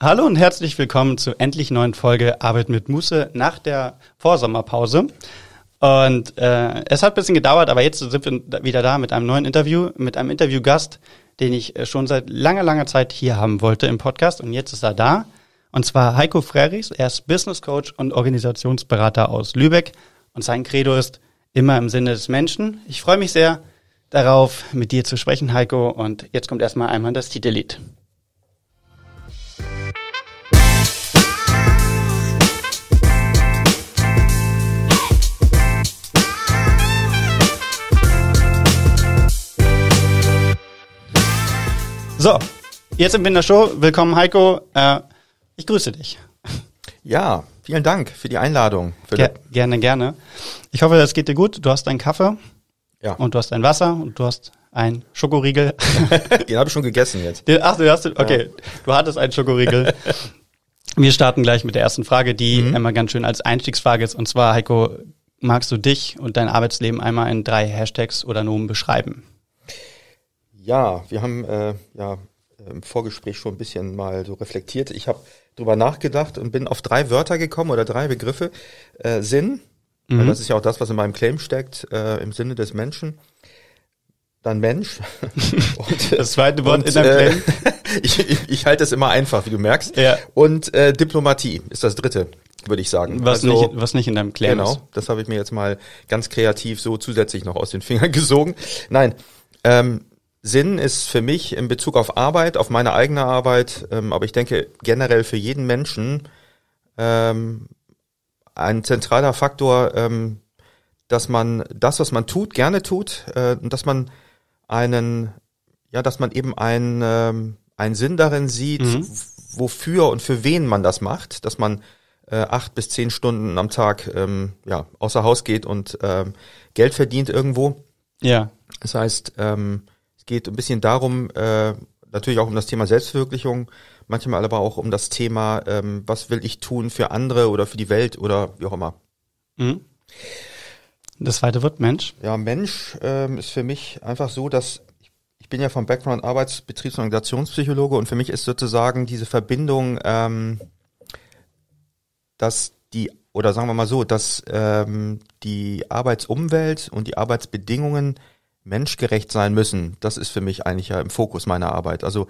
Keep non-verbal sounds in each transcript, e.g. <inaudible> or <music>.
Hallo und herzlich willkommen zur endlich neuen Folge Arbeit mit Muße nach der Vorsommerpause. Und äh, es hat ein bisschen gedauert, aber jetzt sind wir wieder da mit einem neuen Interview, mit einem Interviewgast, den ich äh, schon seit langer, langer Zeit hier haben wollte im Podcast. Und jetzt ist er da. Und zwar Heiko Frerichs. Er ist Business Coach und Organisationsberater aus Lübeck. Und sein Credo ist immer im Sinne des Menschen. Ich freue mich sehr darauf, mit dir zu sprechen, Heiko. Und jetzt kommt erstmal einmal das Titellied. So, jetzt sind wir in der Show. Willkommen, Heiko. Äh, ich grüße dich. Ja, vielen Dank für die Einladung. Ger gerne, gerne. Ich hoffe, es geht dir gut. Du hast deinen Kaffee ja. und du hast dein Wasser und du hast einen Schokoriegel. <laughs> Den habe ich schon gegessen jetzt. Den, ach, du hast okay. Ja. Du hattest einen Schokoriegel. Wir starten gleich mit der ersten Frage, die mhm. immer ganz schön als Einstiegsfrage ist. Und zwar, Heiko, magst du dich und dein Arbeitsleben einmal in drei Hashtags oder Nomen beschreiben? Ja, wir haben äh, ja äh, im Vorgespräch schon ein bisschen mal so reflektiert. Ich habe darüber nachgedacht und bin auf drei Wörter gekommen oder drei Begriffe. Äh, Sinn, mhm. weil das ist ja auch das, was in meinem Claim steckt, äh, im Sinne des Menschen. Dann Mensch. <laughs> und, äh, das zweite Wort und, in deinem äh, Claim. <laughs> ich, ich, ich halte es immer einfach, wie du merkst. Ja. Und Diplomatie ist das dritte würde ich sagen. Was, also, nicht, was nicht in deinem Claim genau, ist. Genau, das habe ich mir jetzt mal ganz kreativ so zusätzlich noch aus den Fingern <laughs> gesogen. Nein, ähm, Sinn ist für mich in Bezug auf Arbeit, auf meine eigene Arbeit, ähm, aber ich denke generell für jeden Menschen ähm, ein zentraler Faktor, ähm, dass man das, was man tut, gerne tut äh, und dass man einen, ja, dass man eben einen, ähm, einen Sinn darin sieht, mhm. wofür und für wen man das macht, dass man äh, acht bis zehn Stunden am Tag ähm, ja, außer Haus geht und ähm, Geld verdient irgendwo. Ja. Das heißt, ähm, geht ein bisschen darum, äh, natürlich auch um das Thema Selbstverwirklichung, manchmal aber auch um das Thema, ähm, was will ich tun für andere oder für die Welt oder wie auch immer. Mhm. Das zweite Wort, Mensch. Ja, Mensch ähm, ist für mich einfach so, dass ich, ich bin ja vom Background Arbeitsbetriebs- und Organisationspsychologe und für mich ist sozusagen diese Verbindung, ähm, dass die, oder sagen wir mal so, dass ähm, die Arbeitsumwelt und die Arbeitsbedingungen menschgerecht sein müssen. Das ist für mich eigentlich ja im Fokus meiner Arbeit. Also,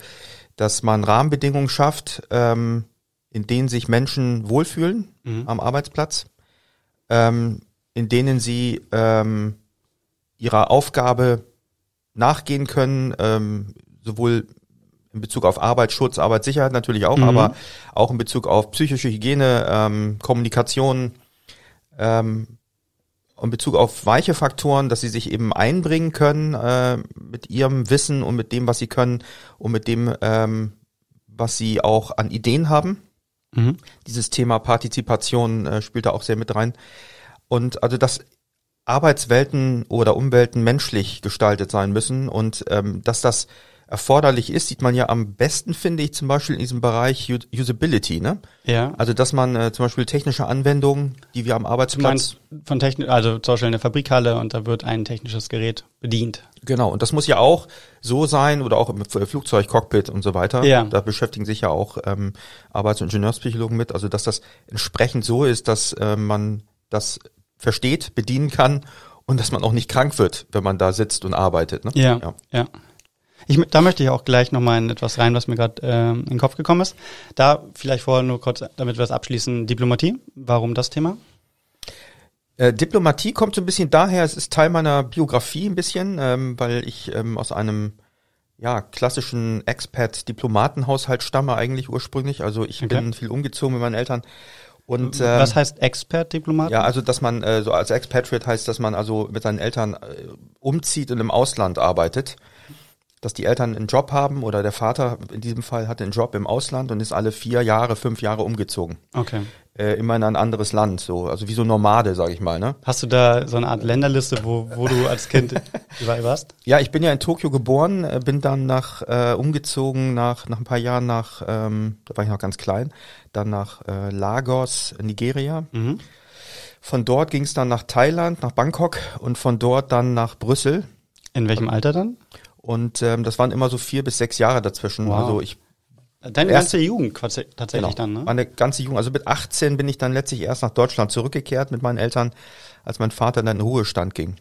dass man Rahmenbedingungen schafft, ähm, in denen sich Menschen wohlfühlen mhm. am Arbeitsplatz, ähm, in denen sie ähm, ihrer Aufgabe nachgehen können, ähm, sowohl in Bezug auf Arbeitsschutz, Arbeitssicherheit natürlich auch, mhm. aber auch in Bezug auf psychische Hygiene, ähm, Kommunikation, ähm, in Bezug auf weiche Faktoren, dass sie sich eben einbringen können äh, mit ihrem Wissen und mit dem, was sie können und mit dem, ähm, was sie auch an Ideen haben. Mhm. Dieses Thema Partizipation äh, spielt da auch sehr mit rein. Und also, dass Arbeitswelten oder Umwelten menschlich gestaltet sein müssen und ähm, dass das erforderlich ist, sieht man ja am besten, finde ich, zum Beispiel in diesem Bereich Usability. Ne? Ja. Also dass man äh, zum Beispiel technische Anwendungen, die wir am Arbeitsplatz Du von Technik, also zum Beispiel in der Fabrikhalle und da wird ein technisches Gerät bedient. Genau, und das muss ja auch so sein oder auch im äh, Flugzeug, Cockpit und so weiter. Ja. Da beschäftigen sich ja auch ähm, Arbeits- und Ingenieurspsychologen mit, also dass das entsprechend so ist, dass äh, man das versteht, bedienen kann und dass man auch nicht krank wird, wenn man da sitzt und arbeitet. Ne? Ja, ja, ja. Ich, da möchte ich auch gleich nochmal in etwas rein, was mir gerade äh, in den Kopf gekommen ist. Da vielleicht vorher nur kurz, damit wir es abschließen, Diplomatie. Warum das Thema? Äh, Diplomatie kommt so ein bisschen daher, es ist Teil meiner Biografie ein bisschen, ähm, weil ich ähm, aus einem ja, klassischen Expat-Diplomatenhaushalt stamme eigentlich ursprünglich. Also ich okay. bin viel umgezogen mit meinen Eltern. Und, ähm, Was heißt expert diplomat Ja, also dass man äh, so als Expatriate heißt, dass man also mit seinen Eltern äh, umzieht und im Ausland arbeitet dass die Eltern einen Job haben oder der Vater in diesem Fall hatte einen Job im Ausland und ist alle vier Jahre, fünf Jahre umgezogen. Okay. Äh, immer in ein anderes Land, so also wie so Nomade, sage ich mal. Ne? Hast du da so eine Art Länderliste, wo, wo du als Kind <laughs> überall warst? Ja, ich bin ja in Tokio geboren, äh, bin dann nach äh, umgezogen nach nach ein paar Jahren nach, ähm, da war ich noch ganz klein, dann nach äh, Lagos, Nigeria. Mhm. Von dort ging es dann nach Thailand, nach Bangkok und von dort dann nach Brüssel. In welchem Alter dann? Und ähm, das waren immer so vier bis sechs Jahre dazwischen. Wow. Also ich Deine erst, ganze Jugend tatsächlich genau, dann, ne? Meine ganze Jugend. Also mit 18 bin ich dann letztlich erst nach Deutschland zurückgekehrt mit meinen Eltern, als mein Vater dann in den Ruhestand ging.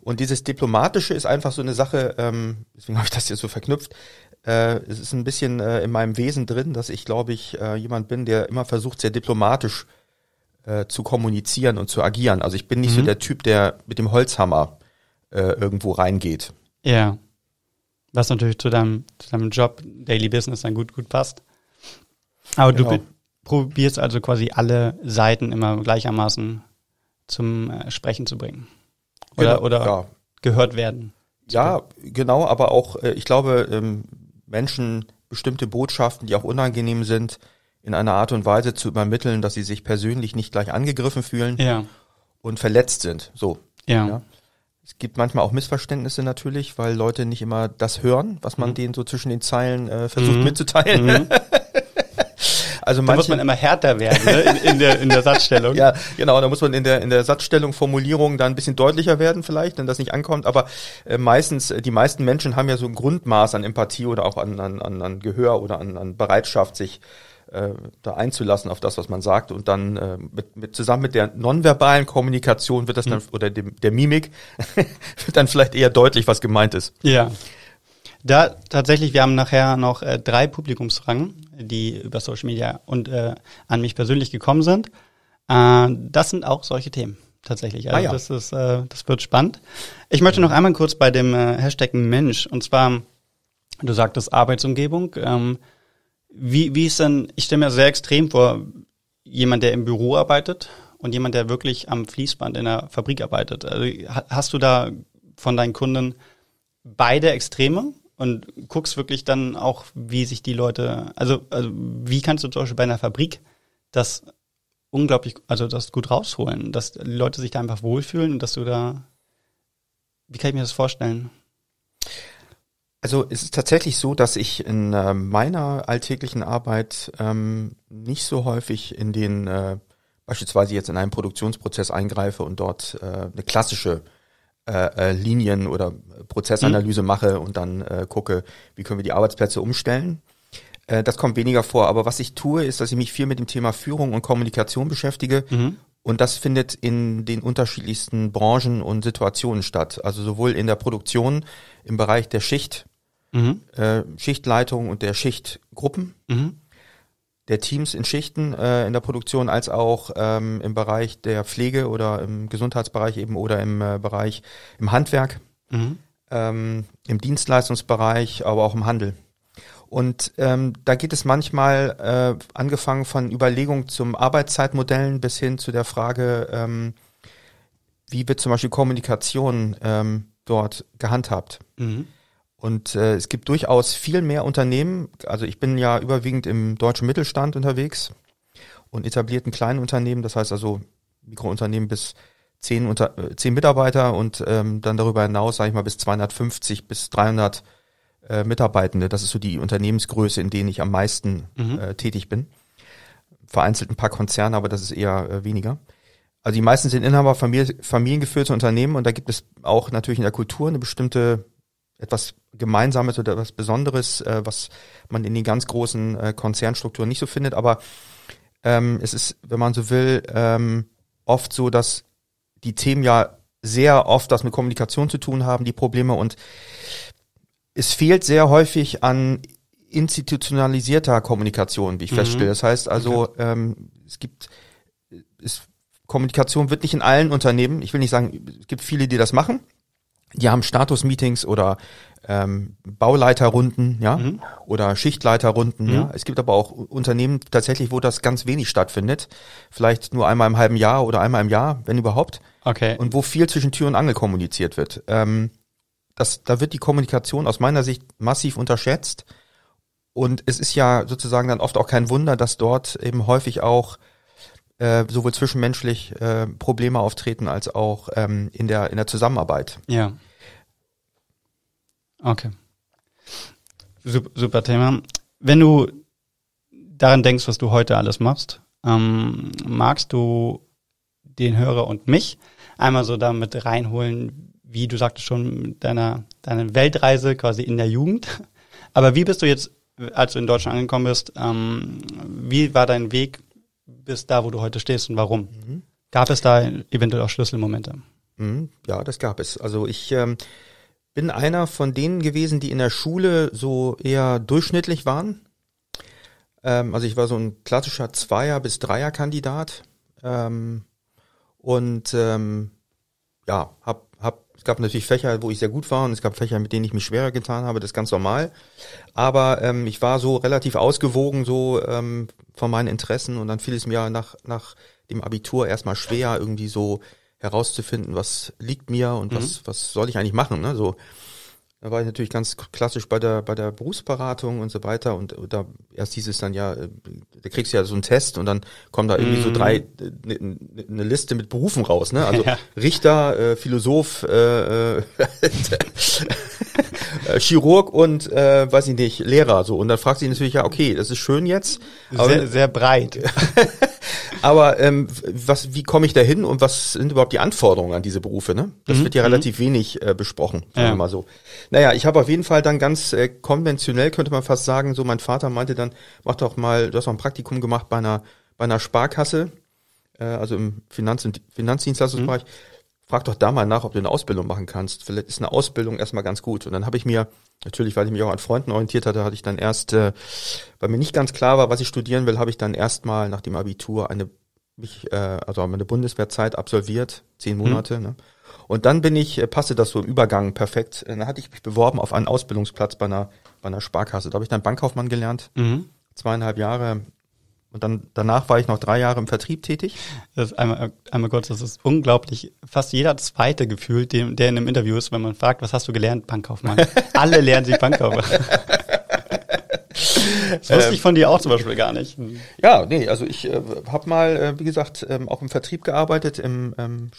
Und dieses Diplomatische ist einfach so eine Sache, ähm, deswegen habe ich das hier so verknüpft. Äh, es ist ein bisschen äh, in meinem Wesen drin, dass ich, glaube ich, äh, jemand bin, der immer versucht, sehr diplomatisch äh, zu kommunizieren und zu agieren. Also ich bin nicht mhm. so der Typ, der mit dem Holzhammer äh, irgendwo reingeht. Ja was natürlich zu deinem, zu deinem Job, Daily Business dann gut, gut passt. Aber genau. du probierst also quasi alle Seiten immer gleichermaßen zum äh, Sprechen zu bringen. Oder, genau, oder ja. gehört werden. Ja, genau, aber auch, äh, ich glaube, ähm, Menschen bestimmte Botschaften, die auch unangenehm sind, in einer Art und Weise zu übermitteln, dass sie sich persönlich nicht gleich angegriffen fühlen ja. und verletzt sind. So. Ja. ja. Es gibt manchmal auch Missverständnisse natürlich, weil Leute nicht immer das hören, was man mhm. denen so zwischen den Zeilen äh, versucht mhm. mitzuteilen. Mhm. <laughs> Also da muss man immer härter werden ne? in, in, der, in der Satzstellung. <laughs> ja, genau. Da muss man in der, in der Satzstellung, Formulierung da ein bisschen deutlicher werden vielleicht, wenn das nicht ankommt. Aber äh, meistens, äh, die meisten Menschen haben ja so ein Grundmaß an Empathie oder auch an, an, an, Gehör oder an, an Bereitschaft, sich äh, da einzulassen auf das, was man sagt. Und dann äh, mit, mit, zusammen mit der nonverbalen Kommunikation wird das dann, mhm. oder dem, der Mimik, <laughs> wird dann vielleicht eher deutlich, was gemeint ist. Ja. Da tatsächlich, wir haben nachher noch äh, drei Publikumsfragen, die über Social Media und äh, an mich persönlich gekommen sind. Äh, das sind auch solche Themen tatsächlich. Also ah, ja. das ist, äh, das wird spannend. Ich möchte noch einmal kurz bei dem äh, Hashtag Mensch und zwar, du sagtest Arbeitsumgebung. Ähm, wie, wie ist denn, ich stelle mir sehr extrem vor, jemand, der im Büro arbeitet und jemand, der wirklich am Fließband in der Fabrik arbeitet. Also hast du da von deinen Kunden beide Extreme und guckst wirklich dann auch, wie sich die Leute, also, also wie kannst du zum Beispiel bei einer Fabrik das unglaublich, also das gut rausholen, dass die Leute sich da einfach wohlfühlen und dass du da, wie kann ich mir das vorstellen? Also es ist tatsächlich so, dass ich in äh, meiner alltäglichen Arbeit ähm, nicht so häufig in den äh, beispielsweise jetzt in einen Produktionsprozess eingreife und dort äh, eine klassische äh, äh, Linien- oder Prozessanalyse mhm. mache und dann äh, gucke, wie können wir die Arbeitsplätze umstellen. Äh, das kommt weniger vor. Aber was ich tue, ist, dass ich mich viel mit dem Thema Führung und Kommunikation beschäftige. Mhm. Und das findet in den unterschiedlichsten Branchen und Situationen statt. Also sowohl in der Produktion, im Bereich der Schicht, mhm. äh, Schichtleitung und der Schichtgruppen, mhm. der Teams in Schichten äh, in der Produktion als auch ähm, im Bereich der Pflege oder im Gesundheitsbereich eben oder im äh, Bereich im Handwerk, mhm. ähm, im Dienstleistungsbereich, aber auch im Handel. Und ähm, da geht es manchmal äh, angefangen von Überlegungen zum Arbeitszeitmodellen bis hin zu der Frage, ähm, wie wird zum Beispiel Kommunikation ähm, dort gehandhabt. Mhm. Und äh, es gibt durchaus viel mehr Unternehmen. Also ich bin ja überwiegend im deutschen Mittelstand unterwegs und etablierten kleinen Unternehmen, das heißt also Mikrounternehmen bis zehn, unter, äh, zehn Mitarbeiter und ähm, dann darüber hinaus, sage ich mal, bis 250 bis 300 äh, Mitarbeitende. Das ist so die Unternehmensgröße, in denen ich am meisten mhm. äh, tätig bin. Vereinzelt ein paar Konzerne, aber das ist eher äh, weniger. Also die meisten sind Inhaber, Familie, familiengeführte Unternehmen und da gibt es auch natürlich in der Kultur eine bestimmte etwas Gemeinsames oder etwas Besonderes, äh, was man in den ganz großen äh, Konzernstrukturen nicht so findet. Aber ähm, es ist, wenn man so will, ähm, oft so, dass die Themen ja sehr oft das mit Kommunikation zu tun haben, die Probleme. Und es fehlt sehr häufig an institutionalisierter Kommunikation, wie ich mhm. feststelle. Das heißt also, okay. ähm, es gibt, es, Kommunikation wird nicht in allen Unternehmen, ich will nicht sagen, es gibt viele, die das machen, die haben Status-Meetings oder ähm, Bauleiterrunden, ja, mhm. oder Schichtleiterrunden, mhm. ja. Es gibt aber auch Unternehmen tatsächlich, wo das ganz wenig stattfindet. Vielleicht nur einmal im halben Jahr oder einmal im Jahr, wenn überhaupt. Okay. Und wo viel zwischen Tür und Angel kommuniziert wird. Ähm, das, da wird die Kommunikation aus meiner Sicht massiv unterschätzt. Und es ist ja sozusagen dann oft auch kein Wunder, dass dort eben häufig auch äh, sowohl zwischenmenschlich äh, Probleme auftreten als auch ähm, in, der, in der Zusammenarbeit. Ja. Okay. Super, super Thema. Wenn du daran denkst, was du heute alles machst, ähm, magst du den Hörer und mich einmal so damit reinholen, wie du sagtest schon, deiner, deiner Weltreise quasi in der Jugend. Aber wie bist du jetzt, als du in Deutschland angekommen bist, ähm, wie war dein Weg bist da, wo du heute stehst und warum. Mhm. Gab es da eventuell auch Schlüsselmomente? Mhm, ja, das gab es. Also ich ähm, bin einer von denen gewesen, die in der Schule so eher durchschnittlich waren. Ähm, also ich war so ein klassischer Zweier- bis Dreier-Kandidat ähm, und ähm, ja, habe es gab natürlich Fächer, wo ich sehr gut war und es gab Fächer, mit denen ich mich schwerer getan habe, das ist ganz normal. Aber ähm, ich war so relativ ausgewogen so ähm, von meinen Interessen und dann fiel es mir nach, nach dem Abitur erstmal schwer, irgendwie so herauszufinden, was liegt mir und mhm. was, was soll ich eigentlich machen. Ne? So, da war ich natürlich ganz klassisch bei der, bei der Berufsberatung und so weiter. Und äh, da erst hieß es dann ja, äh, da kriegst du ja so einen Test und dann kommen da irgendwie mm. so mhm. drei, eine äh, ne, ne Liste mit Berufen raus, ne? Also <laughs> ja. Richter, äh, Philosoph, äh, <laughs> äh, Chirurg und äh, weiß ich nicht, Lehrer so. Und dann fragt sich natürlich ja, okay, das ist schön jetzt. Aber, sehr, sehr breit. <laughs> aber ähm, was, wie komme ich da hin und was sind überhaupt die Anforderungen an diese Berufe, ne? Das mhm. wird ja mhm. relativ wenig äh, besprochen, sagen ja. wir mal so. Naja, ich habe auf jeden Fall dann ganz äh, konventionell, könnte man fast sagen, so mein Vater meinte dann, mach doch mal, du hast doch ein Praktikum gemacht bei einer, bei einer Sparkasse, äh, also im Finanz und Finanzdienstleistungsbereich. Mhm. Frag doch da mal nach, ob du eine Ausbildung machen kannst. Vielleicht ist eine Ausbildung erstmal ganz gut. Und dann habe ich mir, natürlich, weil ich mich auch an Freunden orientiert hatte, hatte ich dann erst, äh, weil mir nicht ganz klar war, was ich studieren will, habe ich dann erstmal nach dem Abitur eine mich, äh, also meine Bundeswehrzeit absolviert, zehn mhm. Monate, mhm. ne? Und dann bin ich, äh, passte das so im Übergang perfekt, äh, dann hatte ich mich beworben auf einen Ausbildungsplatz bei einer, bei einer Sparkasse. Da habe ich dann Bankkaufmann gelernt, mhm. zweieinhalb Jahre. Und dann danach war ich noch drei Jahre im Vertrieb tätig. Das ist einmal, äh, einmal kurz, das ist unglaublich. Fast jeder zweite gefühlt, dem, der in einem Interview ist, wenn man fragt, was hast du gelernt, Bankkaufmann? <laughs> Alle lernen sich Bankkaufmann. <laughs> Das wusste ähm, ich von dir auch zum Beispiel gar nicht. Ja, nee, also ich äh, habe mal, äh, wie gesagt, ähm, auch im Vertrieb gearbeitet, im ähm,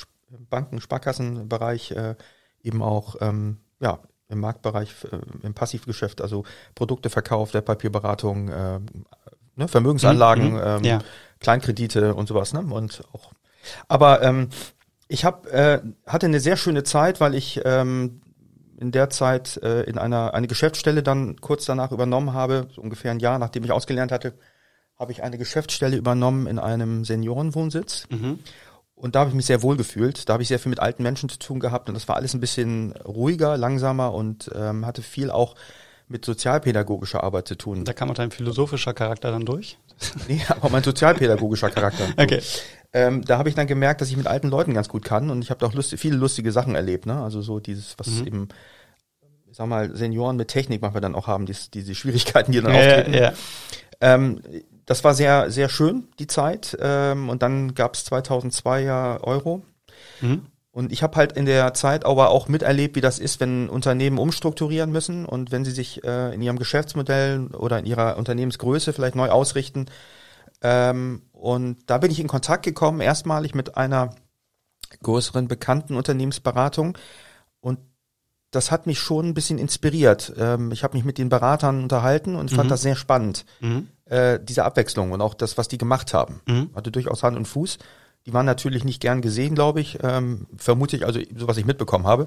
Banken, Sparkassenbereich, äh, eben auch ähm, ja, im Marktbereich, äh, im Passivgeschäft, also Produkteverkauf, Wertpapierberatung, äh, ne, Vermögensanlagen, mhm, mhm, ähm, ja. Kleinkredite und sowas. Ne? Und auch, aber ähm, ich hab, äh, hatte eine sehr schöne Zeit, weil ich ähm, in der Zeit äh, in einer eine Geschäftsstelle dann kurz danach übernommen habe, so ungefähr ein Jahr nachdem ich ausgelernt hatte, habe ich eine Geschäftsstelle übernommen in einem Seniorenwohnsitz. Mhm. Und da habe ich mich sehr wohl gefühlt. Da habe ich sehr viel mit alten Menschen zu tun gehabt und das war alles ein bisschen ruhiger, langsamer und ähm, hatte viel auch mit sozialpädagogischer Arbeit zu tun. Da kam auch dein philosophischer Charakter dann durch? <laughs> nee, aber mein sozialpädagogischer Charakter. <laughs> okay. Ähm, da habe ich dann gemerkt, dass ich mit alten Leuten ganz gut kann und ich habe auch lust viele lustige Sachen erlebt. Ne? Also so dieses, was mhm. eben, ich sag mal, Senioren mit Technik manchmal dann auch haben, dies, diese Schwierigkeiten, die dann auftreten. Ja, ja. Ähm, das war sehr, sehr schön, die Zeit. Ähm, und dann gab es 2002 ja Euro. Mhm. Und ich habe halt in der Zeit aber auch miterlebt, wie das ist, wenn Unternehmen umstrukturieren müssen und wenn sie sich äh, in ihrem Geschäftsmodell oder in ihrer Unternehmensgröße vielleicht neu ausrichten. Ähm, und da bin ich in Kontakt gekommen, erstmalig mit einer größeren bekannten Unternehmensberatung. Und das hat mich schon ein bisschen inspiriert. Ähm, ich habe mich mit den Beratern unterhalten und mhm. fand das sehr spannend. Mhm äh, diese Abwechslung und auch das, was die gemacht haben. Mhm. Hatte durchaus Hand und Fuß. Die waren natürlich nicht gern gesehen, glaube ich. Ähm, vermute ich, also so was ich mitbekommen habe.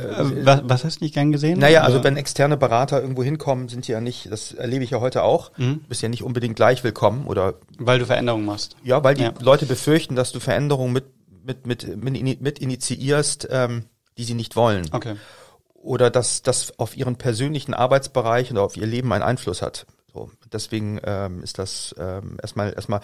Äh, was, was hast du nicht gern gesehen? Naja, also wenn externe Berater irgendwo hinkommen, sind die ja nicht, das erlebe ich ja heute auch, mhm. bist ja nicht unbedingt gleich willkommen oder. Weil du Veränderungen machst. Ja, weil die ja. Leute befürchten, dass du Veränderungen mit, mit, mit, mit, mit initiierst, ähm, die sie nicht wollen. Okay. Oder dass das auf ihren persönlichen Arbeitsbereich oder auf ihr Leben einen Einfluss hat. So, deswegen ähm, ist das ähm, erstmal erstmal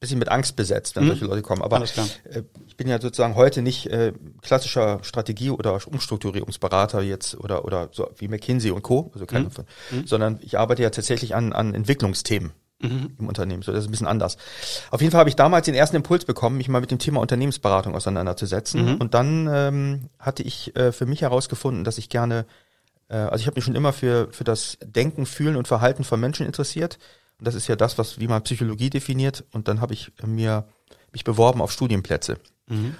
bisschen mit Angst besetzt, wenn mhm. solche Leute kommen. Aber äh, ich bin ja sozusagen heute nicht äh, klassischer Strategie- oder Umstrukturierungsberater jetzt oder oder so wie McKinsey und Co. Also keine mhm. Von, mhm. sondern ich arbeite ja tatsächlich an an Entwicklungsthemen. Mhm. im Unternehmen. So, das ist ein bisschen anders. Auf jeden Fall habe ich damals den ersten Impuls bekommen, mich mal mit dem Thema Unternehmensberatung auseinanderzusetzen. Mhm. Und dann ähm, hatte ich äh, für mich herausgefunden, dass ich gerne äh, also ich habe mich schon immer für, für das Denken, Fühlen und Verhalten von Menschen interessiert. Und das ist ja das, was wie man Psychologie definiert. Und dann habe ich mir mich beworben auf Studienplätze. Mhm.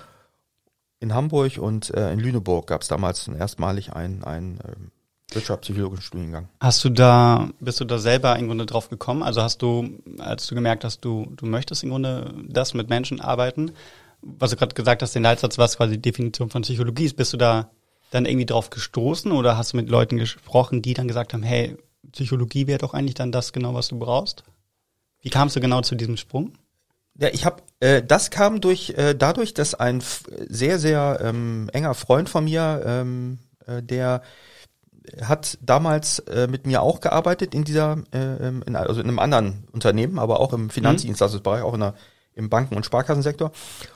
In Hamburg und äh, in Lüneburg gab es damals erstmalig einen, einen äh, wirtschaftspsychologischen Studiengang. Hast du da, bist du da selber im Grunde drauf gekommen? Also hast du, als du gemerkt hast, du, du möchtest im Grunde das mit Menschen arbeiten, was du gerade gesagt hast, den Leitsatz, was quasi die Definition von Psychologie ist, bist du da dann irgendwie drauf gestoßen oder hast du mit Leuten gesprochen, die dann gesagt haben, hey, Psychologie wäre doch eigentlich dann das genau, was du brauchst? Wie kamst du genau zu diesem Sprung? Ja, ich habe äh, das kam durch äh, dadurch, dass ein sehr sehr ähm, enger Freund von mir, ähm, äh, der hat damals äh, mit mir auch gearbeitet in dieser, äh, ähm, in, also in einem anderen Unternehmen, aber auch im Finanzdienstleistungsbereich, mhm. auch in der, im Banken- und Sparkassensektor.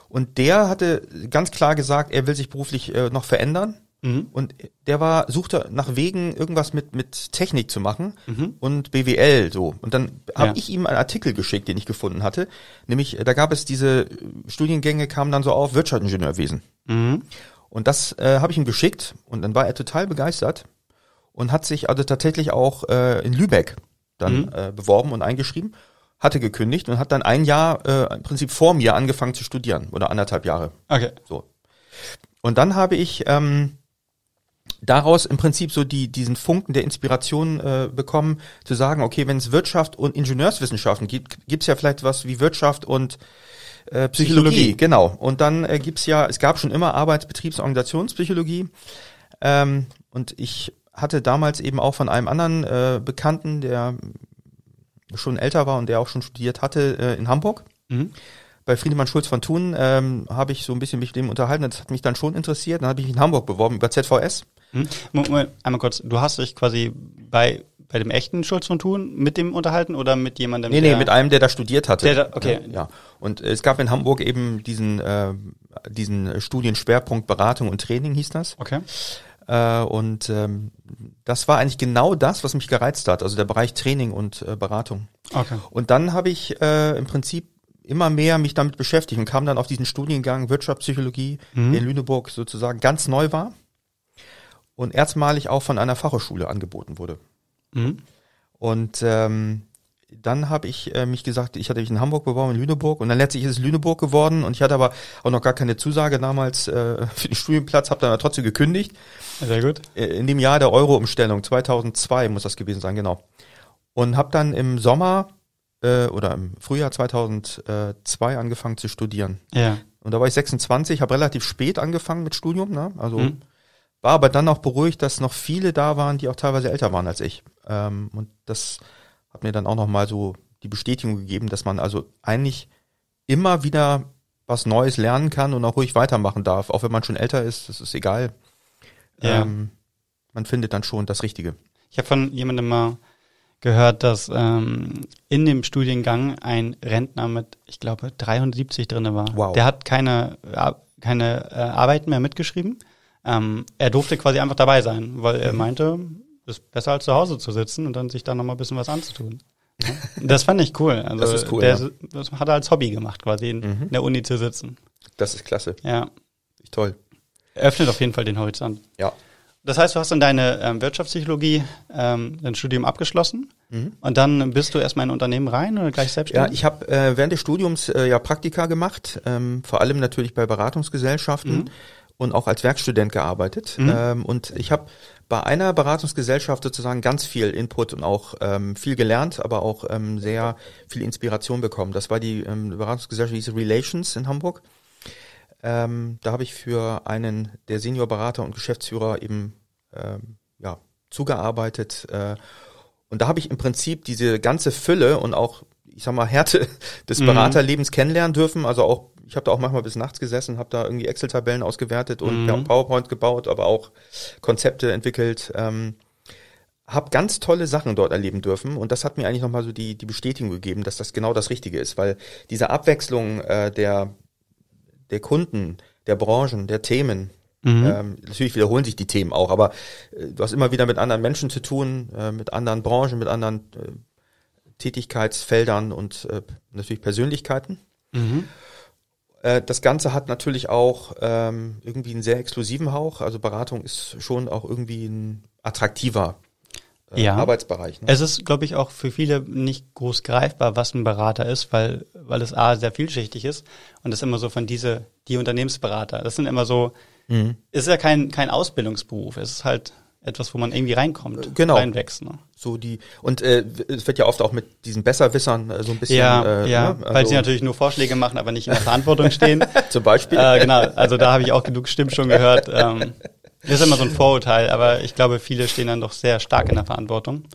Und der hatte ganz klar gesagt, er will sich beruflich äh, noch verändern Mhm. Und der war, suchte nach Wegen, irgendwas mit, mit Technik zu machen mhm. und BWL so. Und dann habe ja. ich ihm einen Artikel geschickt, den ich gefunden hatte. Nämlich, äh, da gab es diese äh, Studiengänge, kamen dann so auf Wirtschaftsingenieurwesen. Mhm. Und das äh, habe ich ihm geschickt und dann war er total begeistert und hat sich also tatsächlich auch äh, in Lübeck dann mhm. äh, beworben und eingeschrieben, hatte gekündigt und hat dann ein Jahr äh, im Prinzip vor mir angefangen zu studieren oder anderthalb Jahre. Okay. So. Und dann habe ich ähm, daraus im Prinzip so die, diesen Funken der Inspiration äh, bekommen, zu sagen, okay, wenn es Wirtschaft und Ingenieurswissenschaften gibt, gibt es ja vielleicht was wie Wirtschaft und äh, Psychologie. Psychologie. Genau. Und dann äh, es ja, es gab schon immer Arbeitsbetriebs- und Organisationspsychologie. Ähm, und ich hatte damals eben auch von einem anderen äh, Bekannten, der schon älter war und der auch schon studiert hatte, äh, in Hamburg. Mhm bei Friedemann Schulz von Thun ähm, habe ich so ein bisschen mich mit dem unterhalten. Das hat mich dann schon interessiert. Dann habe ich mich in Hamburg beworben über ZVS. Hm? Moment, einmal kurz, du hast dich quasi bei bei dem echten Schulz von Thun mit dem unterhalten oder mit jemandem? Nee, der nee, mit einem, der da studiert hatte. Der da, okay. Ja. Und äh, es gab in Hamburg eben diesen, äh, diesen Studienschwerpunkt Beratung und Training hieß das. Okay. Äh, und ähm, das war eigentlich genau das, was mich gereizt hat, also der Bereich Training und äh, Beratung. Okay. Und dann habe ich äh, im Prinzip immer mehr mich damit beschäftigt und kam dann auf diesen Studiengang Wirtschaftspsychologie, mhm. der in Lüneburg sozusagen ganz neu war und erstmalig auch von einer Fachhochschule angeboten wurde. Mhm. Und ähm, dann habe ich äh, mich gesagt, ich hatte mich in Hamburg beworben, in Lüneburg und dann letztlich ist es Lüneburg geworden und ich hatte aber auch noch gar keine Zusage damals äh, <laughs> für den Studienplatz, habe dann aber trotzdem gekündigt. Sehr gut. Äh, in dem Jahr der Euro-Umstellung, 2002 muss das gewesen sein, genau. Und habe dann im Sommer äh, oder im Frühjahr 2002 angefangen zu studieren. Ja. Und da war ich 26, habe relativ spät angefangen mit Studium, ne? also mhm. War aber dann auch beruhigt, dass noch viele da waren, die auch teilweise älter waren als ich. Ähm, und das hat mir dann auch nochmal so die Bestätigung gegeben, dass man also eigentlich immer wieder was Neues lernen kann und auch ruhig weitermachen darf. Auch wenn man schon älter ist, das ist egal. Ja. Ähm, man findet dann schon das Richtige. Ich habe von jemandem mal gehört, dass ähm, in dem Studiengang ein Rentner mit, ich glaube, 73 drin war. Wow. Der hat keine, äh, keine äh, Arbeiten mehr mitgeschrieben, ähm, er durfte quasi einfach dabei sein, weil er mhm. meinte, es ist besser als zu Hause zu sitzen und dann sich da nochmal ein bisschen was anzutun. Das fand ich cool. Also das ist cool. Der, ja. Das hat er als Hobby gemacht, quasi in, mhm. der Uni zu sitzen. Das ist klasse. Ja. Toll. Öffnet auf jeden Fall den Horizont. Ja. Das heißt, du hast dann deine ähm, Wirtschaftspsychologie, ähm, dein Studium abgeschlossen mhm. und dann bist du erstmal in ein Unternehmen rein oder gleich selbstständig? Ja, ich habe äh, während des Studiums äh, ja Praktika gemacht, ähm, vor allem natürlich bei Beratungsgesellschaften. Mhm und auch als Werkstudent gearbeitet. Mhm. Ähm, und ich habe bei einer Beratungsgesellschaft sozusagen ganz viel Input und auch ähm, viel gelernt, aber auch ähm, sehr viel Inspiration bekommen. Das war die ähm, Beratungsgesellschaft, die Relations in Hamburg. Ähm, da habe ich für einen der Seniorberater und Geschäftsführer eben ähm, ja, zugearbeitet. Äh, und da habe ich im Prinzip diese ganze Fülle und auch, ich sag mal, Härte <laughs> des mhm. Beraterlebens kennenlernen dürfen, also auch ich habe da auch manchmal bis nachts gesessen, habe da irgendwie Excel-Tabellen ausgewertet und mhm. PowerPoint gebaut, aber auch Konzepte entwickelt. Ähm, habe ganz tolle Sachen dort erleben dürfen und das hat mir eigentlich nochmal so die, die Bestätigung gegeben, dass das genau das Richtige ist, weil diese Abwechslung äh, der, der Kunden, der Branchen, der Themen, Mhm. Ähm, natürlich wiederholen sich die Themen auch, aber äh, du hast immer wieder mit anderen Menschen zu tun, äh, mit anderen Branchen, mit anderen äh, Tätigkeitsfeldern und äh, natürlich Persönlichkeiten. Mhm. Äh, das Ganze hat natürlich auch ähm, irgendwie einen sehr exklusiven Hauch. Also Beratung ist schon auch irgendwie ein attraktiver äh, ja. Arbeitsbereich. Ne? Es ist, glaube ich, auch für viele nicht groß greifbar, was ein Berater ist, weil, weil es A sehr vielschichtig ist und das immer so von diese, die Unternehmensberater. Das sind immer so, mhm. es ist ja kein, kein Ausbildungsberuf, es ist halt etwas, wo man irgendwie reinkommt, äh, genau. reinwächst. Ne? So die und äh, es wird ja oft auch mit diesen Besserwissern äh, so ein bisschen. Ja, äh, ja, ne? weil sie also natürlich nur Vorschläge machen, aber nicht in der Verantwortung stehen. <laughs> Zum Beispiel. Äh, genau, also da habe ich auch genug Stimmen schon gehört. Ähm, das ist immer so ein Vorurteil, aber ich glaube, viele stehen dann doch sehr stark in der Verantwortung.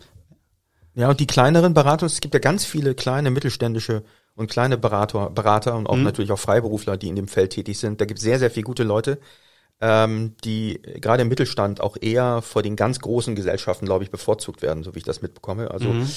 Ja, und die kleineren Berater, es gibt ja ganz viele kleine mittelständische und kleine Berater, Berater und auch mhm. natürlich auch Freiberufler, die in dem Feld tätig sind. Da gibt es sehr, sehr viele gute Leute ähm, die gerade im Mittelstand auch eher vor den ganz großen Gesellschaften, glaube ich, bevorzugt werden, so wie ich das mitbekomme. Also mhm.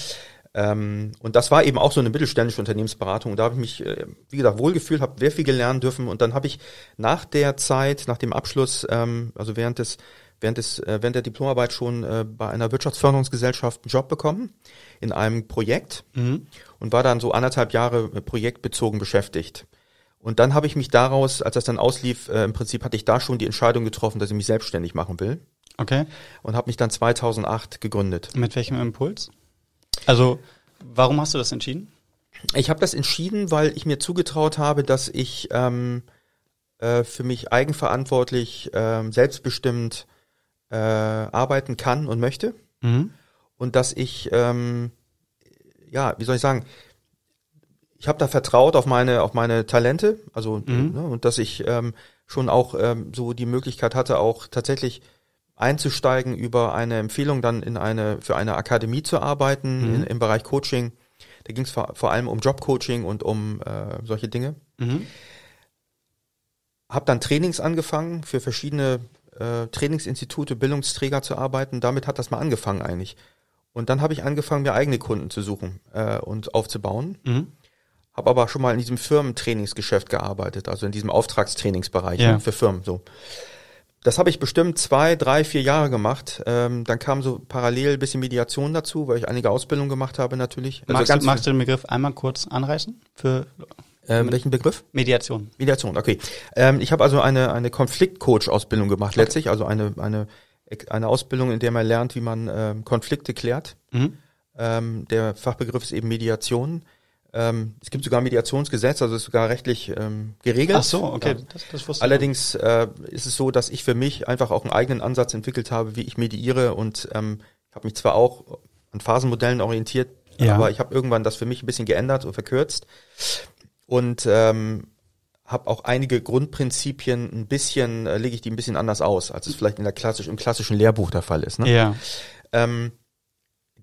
ähm, und das war eben auch so eine mittelständische Unternehmensberatung. Und da habe ich mich, äh, wie gesagt, wohlgefühlt, habe sehr viel gelernt dürfen. Und dann habe ich nach der Zeit, nach dem Abschluss, ähm, also während des während, des, äh, während der Diplomarbeit schon äh, bei einer Wirtschaftsförderungsgesellschaft einen Job bekommen in einem Projekt mhm. und war dann so anderthalb Jahre äh, projektbezogen beschäftigt. Und dann habe ich mich daraus, als das dann auslief, äh, im Prinzip hatte ich da schon die Entscheidung getroffen, dass ich mich selbstständig machen will. Okay. Und habe mich dann 2008 gegründet. Mit welchem Impuls? Also, warum hast du das entschieden? Ich habe das entschieden, weil ich mir zugetraut habe, dass ich ähm, äh, für mich eigenverantwortlich, ähm, äh, selbstbestimmt arbeiten kann und möchte. Mhm. Und dass ich, ähm, ja, wie soll ich sagen, ich habe da vertraut auf meine auf meine Talente, also mhm. ne, und dass ich ähm, schon auch ähm, so die Möglichkeit hatte, auch tatsächlich einzusteigen über eine Empfehlung dann in eine für eine Akademie zu arbeiten mhm. in, im Bereich Coaching. Da ging es vor, vor, allem um Jobcoaching und um äh, solche Dinge. Mhm. Habe dann Trainings angefangen für verschiedene äh, Trainingsinstitute, Bildungsträger zu arbeiten. Damit hat das mal angefangen eigentlich. Und dann habe ich angefangen, mir eigene Kunden zu suchen äh, und aufzubauen. Mhm. Habe aber schon mal in diesem Firmentrainingsgeschäft gearbeitet, also in diesem Auftragstrainingsbereich ja. Ne, für Firmen. So. Das habe ich bestimmt zwei, drei, vier Jahre gemacht. Ähm, dann kam so parallel ein bisschen Mediation dazu, weil ich einige Ausbildungen gemacht habe natürlich. Also magst, ganz magst du den Begriff einmal kurz anreißen? Für ähm, welchen Begriff? Mediation. Mediation, okay. Ähm, ich habe also eine, eine Konfliktcoach-Ausbildung gemacht okay. letztlich, also eine, eine, eine Ausbildung, in der man lernt, wie man ähm, Konflikte klärt. Mhm. Ähm, der Fachbegriff ist eben Mediation. Ähm, es gibt sogar ein Mediationsgesetz, also ist sogar rechtlich ähm, geregelt. Ach so, okay, ja. das, das wusste Allerdings Äh, ist es so, dass ich für mich einfach auch einen eigenen Ansatz entwickelt habe, wie ich mediere und ähm, ich habe mich zwar auch an Phasenmodellen orientiert, ja. aber ich habe irgendwann das für mich ein bisschen geändert und verkürzt und ähm, habe auch einige Grundprinzipien ein bisschen äh, lege ich die ein bisschen anders aus, als es vielleicht in der klassisch im klassischen Lehrbuch der Fall ist. Ne? Ja. Ähm,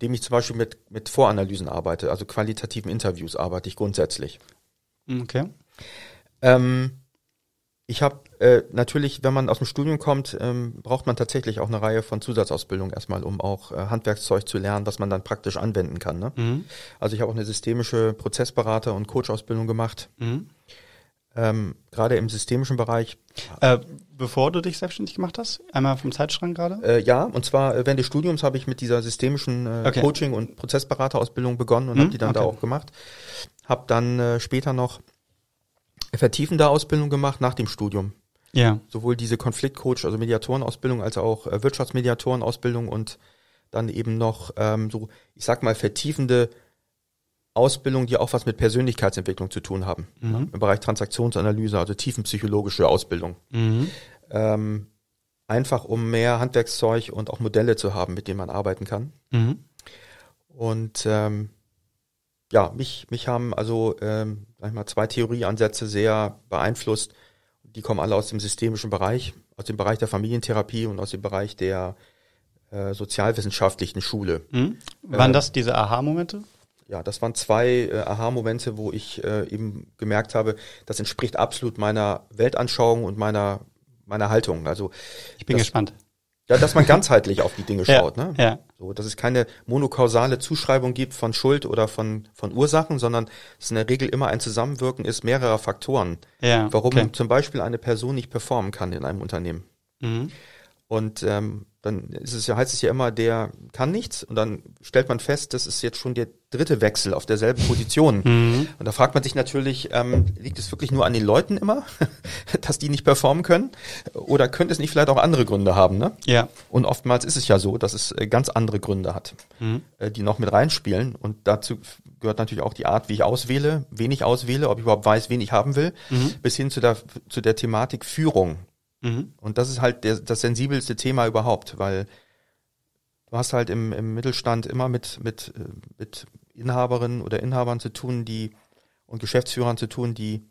indem ich zum Beispiel mit, mit Voranalysen arbeite, also qualitativen Interviews arbeite ich grundsätzlich. Okay. Ähm, ich habe äh, natürlich, wenn man aus dem Studium kommt, ähm, braucht man tatsächlich auch eine Reihe von Zusatzausbildungen erstmal, um auch äh, Handwerkszeug zu lernen, was man dann praktisch anwenden kann. Ne? Mhm. Also ich habe auch eine systemische Prozessberater- und Coach-Ausbildung gemacht. Mhm ähm, gerade im systemischen Bereich. Äh, bevor du dich selbstständig gemacht hast, einmal vom Zeitschrank gerade? Äh, ja, und zwar äh, während des Studiums habe ich mit dieser systemischen äh, okay. Coaching- und Prozessberaterausbildung begonnen und hm? habe die dann okay. da auch gemacht. Habe dann äh, später noch vertiefende Ausbildung gemacht nach dem Studium. Ja. Sowohl diese Konfliktcoach, also Mediatorenausbildung, als auch äh, Wirtschaftsmediatorenausbildung und dann eben noch ähm, so, ich sag mal, vertiefende Ausbildungen, die auch was mit Persönlichkeitsentwicklung zu tun haben. Mhm. Im Bereich Transaktionsanalyse, also tiefenpsychologische Ausbildung. Mhm. Ähm, einfach um mehr Handwerkszeug und auch Modelle zu haben, mit denen man arbeiten kann. Mhm. Und ähm, ja, mich, mich haben also ähm, sag ich mal, zwei Theorieansätze sehr beeinflusst. Die kommen alle aus dem systemischen Bereich, aus dem Bereich der Familientherapie und aus dem Bereich der äh, sozialwissenschaftlichen Schule. Mhm. Äh, Waren äh, das diese Aha-Momente? ja, das waren zwei äh, Aha-Momente, wo ich äh, eben gemerkt habe, das entspricht absolut meiner Weltanschauung und meiner, meiner Haltung. Also ich bin dass, gespannt. Ja, dass man ganzheitlich auf die Dinge <laughs> schaut, ja, ne? Ja. So, dass es keine monokausale Zuschreibung gibt von Schuld oder von, von Ursachen, sondern es in der Regel immer ein Zusammenwirken ist mehrerer Faktoren, ja, warum okay. zum Beispiel eine Person nicht performen kann in einem Unternehmen. Mhm. Und ähm, dann ist es ja, heißt es ja immer, der kann nichts und dann stellt man fest, das ist jetzt schon der dritte Wechsel auf derselben Position. Mhm. Und da fragt man sich natürlich, ähm, liegt es wirklich nur an den Leuten immer, <laughs> dass die nicht performen können? Oder könnte es nicht vielleicht auch andere Gründe haben? Ne? Ja. Und oftmals ist es ja so, dass es äh, ganz andere Gründe hat, mhm. äh, die noch mit reinspielen. Und dazu gehört natürlich auch die Art, wie ich auswähle, wen ich auswähle, ob ich überhaupt weiß, wen ich haben will, mhm. bis hin zu der, zu der Thematik Führung. Mhm. Und das ist halt der, das sensibelste Thema überhaupt, weil du hast halt im, im Mittelstand immer mit, mit, äh, mit Inhaberinnen oder Inhabern zu tun, die und Geschäftsführern zu tun, die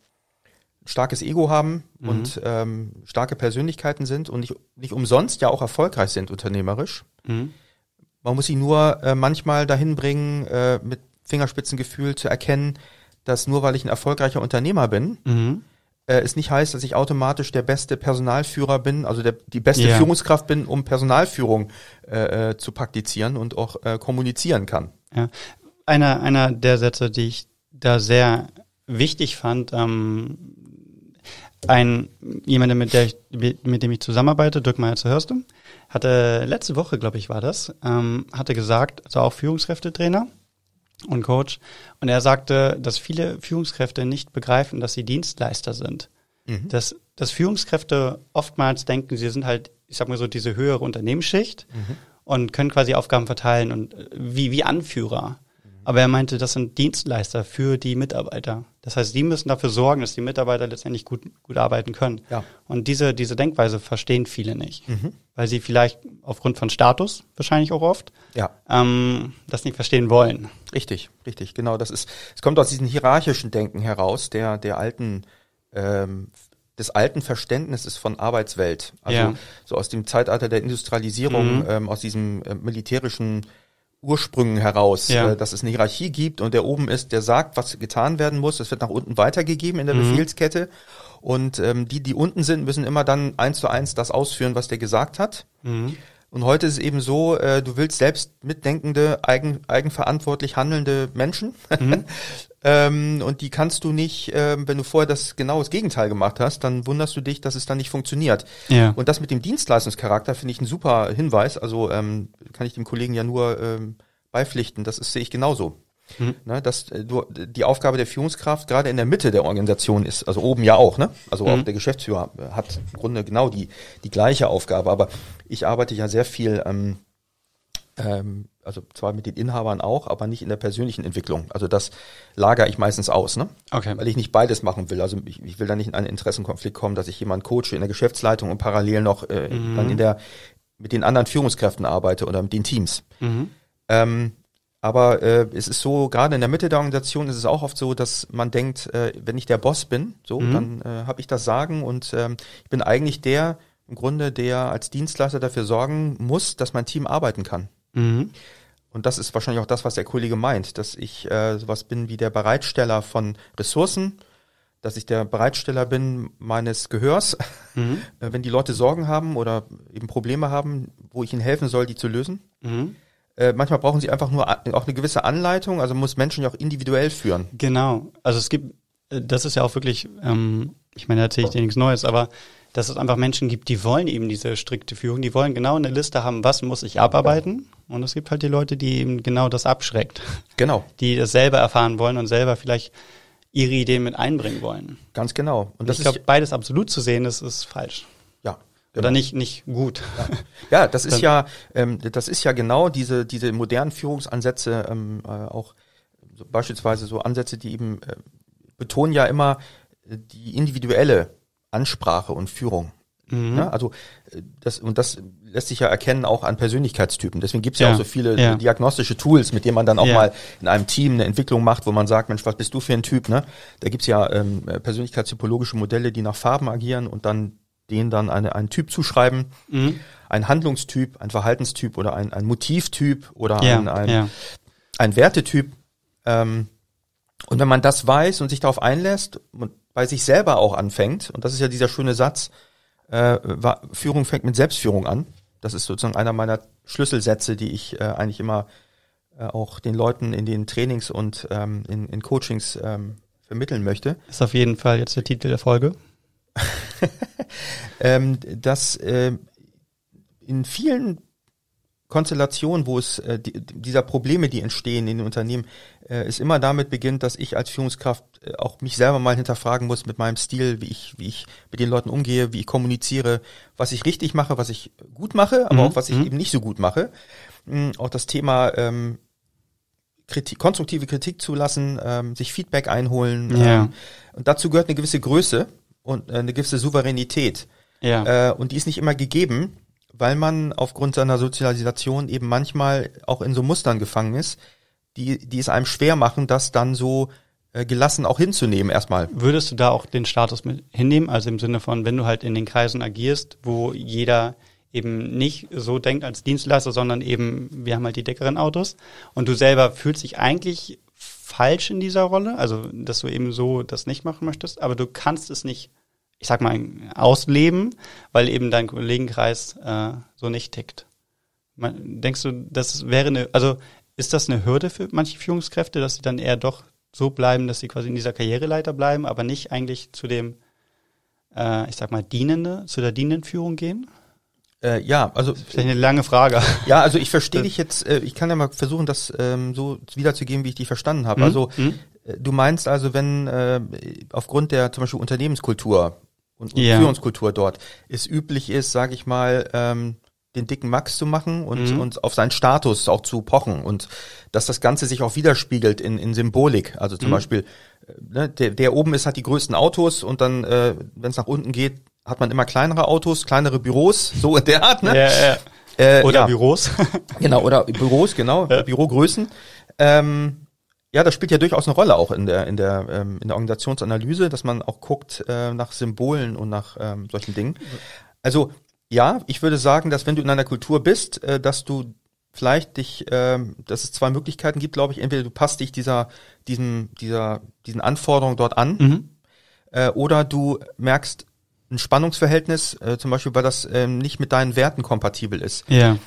starkes Ego haben mhm. und ähm, starke Persönlichkeiten sind und nicht, nicht umsonst ja auch erfolgreich sind unternehmerisch. Mhm. Man muss sie nur äh, manchmal dahin bringen, äh, mit Fingerspitzengefühl zu erkennen, dass nur weil ich ein erfolgreicher Unternehmer bin, mhm. äh, es nicht heißt, dass ich automatisch der beste Personalführer bin, also der, die beste yeah. Führungskraft bin, um Personalführung äh, äh, zu praktizieren und auch äh, kommunizieren kann. Ja einer, einer der Sätze, die ich da sehr wichtig fand, ähm, ein, jemand, mit, der ich, mit dem ich zusammenarbeite, Dirk Meyer hörst du, hatte letzte Woche, glaube ich, war das, ähm, hatte gesagt, also auch Führungskräftetrainer und Coach, und er sagte, dass viele Führungskräfte nicht begreifen, dass sie Dienstleister sind. Mhm. Dass, dass Führungskräfte oftmals denken, sie sind halt, ich sag mal so, diese höhere Unternehmensschicht mhm. und können quasi Aufgaben verteilen und äh, wie, wie Anführer. Aber er meinte, das sind Dienstleister für die Mitarbeiter. Das heißt, die müssen dafür sorgen, dass die Mitarbeiter letztendlich gut, gut arbeiten können. Ja. Und diese, diese Denkweise verstehen viele nicht, mhm. weil sie vielleicht aufgrund von Status, wahrscheinlich auch oft, ja. ähm, das nicht verstehen wollen. Richtig, richtig, genau. Das ist, es kommt aus diesem hierarchischen Denken heraus, der, der alten, ähm, des alten Verständnisses von Arbeitswelt. Also ja. so aus dem Zeitalter der Industrialisierung, mhm. ähm, aus diesem äh, militärischen Ursprüngen heraus, ja. Äh, dass es eine Hierarchie gibt und der oben ist, der sagt, was getan werden muss. Es wird nach unten weitergegeben in der mhm. Befehlskette. Und ähm, die, die unten sind, müssen immer dann eins zu eins das ausführen, was der gesagt hat. Mhm. Und heute ist es eben so, äh, du willst selbst mitdenkende, eigen, eigenverantwortlich handelnde Menschen. Mhm. <laughs> ähm, und die kannst du nicht, äh, wenn du vorher das genau das Gegenteil gemacht hast, dann wunderst du dich, dass es dann nicht funktioniert. Ja. Und das mit dem Dienstleistungscharakter finde ich ein super Hinweis. Also ähm, kann ich dem Kollegen ja nur ähm, beipflichten. Das sehe ich genauso. Mhm. Ne, dass äh, du, die Aufgabe der Führungskraft gerade in der Mitte der Organisation ist, also oben ja auch, ne? Also mhm. auch der Geschäftsführer äh, hat im Grunde genau die, die gleiche Aufgabe. Aber ich arbeite ja sehr viel, ähm, ähm, also zwar mit den Inhabern auch, aber nicht in der persönlichen Entwicklung. Also das lagere ich meistens aus, ne? Okay. Weil ich nicht beides machen will. Also ich, ich will da nicht in einen Interessenkonflikt kommen, dass ich jemanden coache in der Geschäftsleitung und parallel noch äh, mhm. dann in der mit den anderen Führungskräften arbeite oder mit den Teams. Mhm. Ähm, aber äh, es ist so, gerade in der Mitte der Organisation ist es auch oft so, dass man denkt, äh, wenn ich der Boss bin, so, mhm. dann äh, habe ich das Sagen und ähm, ich bin eigentlich der im Grunde, der als Dienstleister dafür sorgen muss, dass mein Team arbeiten kann. Mhm. Und das ist wahrscheinlich auch das, was der Kollege meint, dass ich äh, sowas bin wie der Bereitsteller von Ressourcen, dass ich der Bereitsteller bin meines Gehörs, mhm. <laughs> äh, wenn die Leute Sorgen haben oder eben Probleme haben, wo ich ihnen helfen soll, die zu lösen. Mhm. Äh, manchmal brauchen sie einfach nur auch eine gewisse Anleitung, also muss Menschen ja auch individuell führen. Genau, also es gibt, äh, das ist ja auch wirklich, ähm, ich meine, da erzähle ich dir nichts Neues, aber dass es einfach Menschen gibt, die wollen eben diese strikte Führung, die wollen genau eine Liste haben, was muss ich abarbeiten. Und es gibt halt die Leute, die eben genau das abschreckt. Genau. Die das selber erfahren wollen und selber vielleicht ihre Ideen mit einbringen wollen. Ganz genau. und das ich glaube, beides absolut zu sehen, das ist falsch. Genau. Oder nicht, nicht gut. Ja, ja das ist ja, ähm, das ist ja genau diese, diese modernen Führungsansätze, ähm, äh, auch so beispielsweise so Ansätze, die eben äh, betonen ja immer äh, die individuelle Ansprache und Führung. Mhm. Ja, ne? also äh, das und das lässt sich ja erkennen auch an Persönlichkeitstypen. Deswegen gibt's ja, ja auch so viele ja. diagnostische Tools, mit denen man dann auch mal in einem Team eine Entwicklung macht, wo man sagt, Mensch, was bist du für ein Typ? Ne? Da gibt's ja ähm, persönlichkeitstypologische Modelle, die nach Farben agieren und dann denen dann eine, einen Typ zuschreiben, mhm. einen Handlungstyp, einen Verhaltenstyp oder ein, ein Motivtyp oder ja, ein, ein, ja. ein Wertetyp. Ähm, und wenn man das weiß und sich darauf einlässt und bei sich selber auch anfängt, und das ist ja dieser schöne Satz, äh, Führung fängt mit Selbstführung an. Das ist sozusagen einer meiner Schlüsselsätze, die ich äh, eigentlich immer äh, auch den Leuten in den Trainings und ähm, in, in Coachings ähm, vermitteln möchte. Ist auf jeden Fall jetzt der Titel der Folge. <laughs> ähm, dass äh, in vielen Konstellationen, wo es äh, die, dieser Probleme, die entstehen in den Unternehmen, äh, ist immer damit beginnt, dass ich als Führungskraft äh, auch mich selber mal hinterfragen muss mit meinem Stil, wie ich, wie ich mit den Leuten umgehe, wie ich kommuniziere, was ich richtig mache, was ich gut mache, aber mhm. auch was ich mhm. eben nicht so gut mache. Mhm, auch das Thema ähm, Kritik, konstruktive Kritik zulassen, ähm, sich Feedback einholen. Ja. Ähm, und dazu gehört eine gewisse Größe und äh, eine gewisse Souveränität. Ja. Äh, und die ist nicht immer gegeben, weil man aufgrund seiner Sozialisation eben manchmal auch in so Mustern gefangen ist, die, die es einem schwer machen, das dann so äh, gelassen auch hinzunehmen erstmal. Würdest du da auch den Status mit hinnehmen? Also im Sinne von, wenn du halt in den Kreisen agierst, wo jeder eben nicht so denkt als Dienstleister, sondern eben, wir haben halt die deckeren Autos und du selber fühlst dich eigentlich falsch in dieser Rolle, also dass du eben so das nicht machen möchtest, aber du kannst es nicht, ich sag mal, ausleben, weil eben dein Kollegenkreis äh, so nicht tickt. Man, denkst du, das wäre eine, also ist das eine Hürde für manche Führungskräfte, dass sie dann eher doch so bleiben, dass sie quasi in dieser Karriereleiter bleiben, aber nicht eigentlich zu dem, äh, ich sag mal, dienende, zu der dienenden Führung gehen? Äh, ja, also. Das ist eine lange Frage. <laughs> Ja, also ich verstehe äh. dich jetzt, äh, ich kann ja mal versuchen, das ähm, so wiederzugeben, wie ich dich verstanden habe. Mhm. Also mhm. Äh, du meinst also, wenn äh, aufgrund der zum Beispiel Unternehmenskultur und, und ja. Führungskultur dort es üblich ist, sage ich mal, ähm, den dicken Max zu machen und, mhm. und auf seinen Status auch zu pochen und dass das Ganze sich auch widerspiegelt in, in Symbolik. Also zum mhm. Beispiel, äh, ne, der, der oben ist, hat die größten Autos und dann, äh, wenn es nach unten geht, hat man immer kleinere Autos, kleinere Büros, so in der Art, ne? Ja, ja. Äh, oder ja. Büros. <laughs> genau, oder Büros, genau, ja. Bürogrößen. Ähm, ja, das spielt ja durchaus eine Rolle auch in der, in der, ähm, in der Organisationsanalyse, dass man auch guckt äh, nach Symbolen und nach ähm, solchen Dingen. Also ja, ich würde sagen, dass wenn du in einer Kultur bist, äh, dass du vielleicht dich, ähm, dass es zwei Möglichkeiten gibt, glaube ich. Entweder du passt dich dieser, diesem, dieser, diesen Anforderungen dort an, mhm. äh, oder du merkst, ein Spannungsverhältnis, äh, zum Beispiel, weil das ähm, nicht mit deinen Werten kompatibel ist. Ja.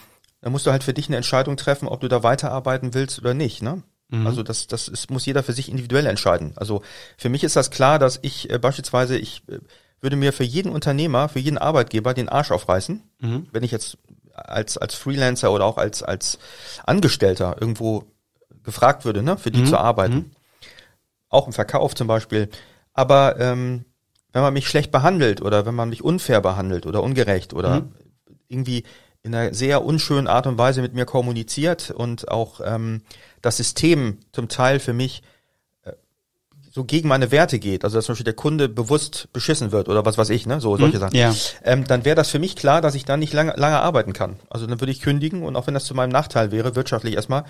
Dann musst du halt für dich eine Entscheidung treffen, ob du da weiterarbeiten willst oder nicht. Ne? Mhm. Also das, das ist, muss jeder für sich individuell entscheiden. Also für mich ist das klar, dass ich äh, beispielsweise, ich äh, würde mir für jeden Unternehmer, für jeden Arbeitgeber den Arsch aufreißen, mhm. wenn ich jetzt als, als Freelancer oder auch als, als Angestellter irgendwo gefragt würde, ne, für die mhm. zu arbeiten. Mhm. Auch im Verkauf zum Beispiel. Aber ähm, wenn man mich schlecht behandelt oder wenn man mich unfair behandelt oder ungerecht oder mhm. irgendwie in einer sehr unschönen Art und Weise mit mir kommuniziert und auch ähm, das System zum Teil für mich äh, so gegen meine Werte geht, also dass zum Beispiel der Kunde bewusst beschissen wird oder was weiß ich, ne, so mhm. solche mhm. Sachen, ja. ähm, dann wäre das für mich klar, dass ich dann nicht lange, lange arbeiten kann. Also dann würde ich kündigen und auch wenn das zu meinem Nachteil wäre, wirtschaftlich erstmal,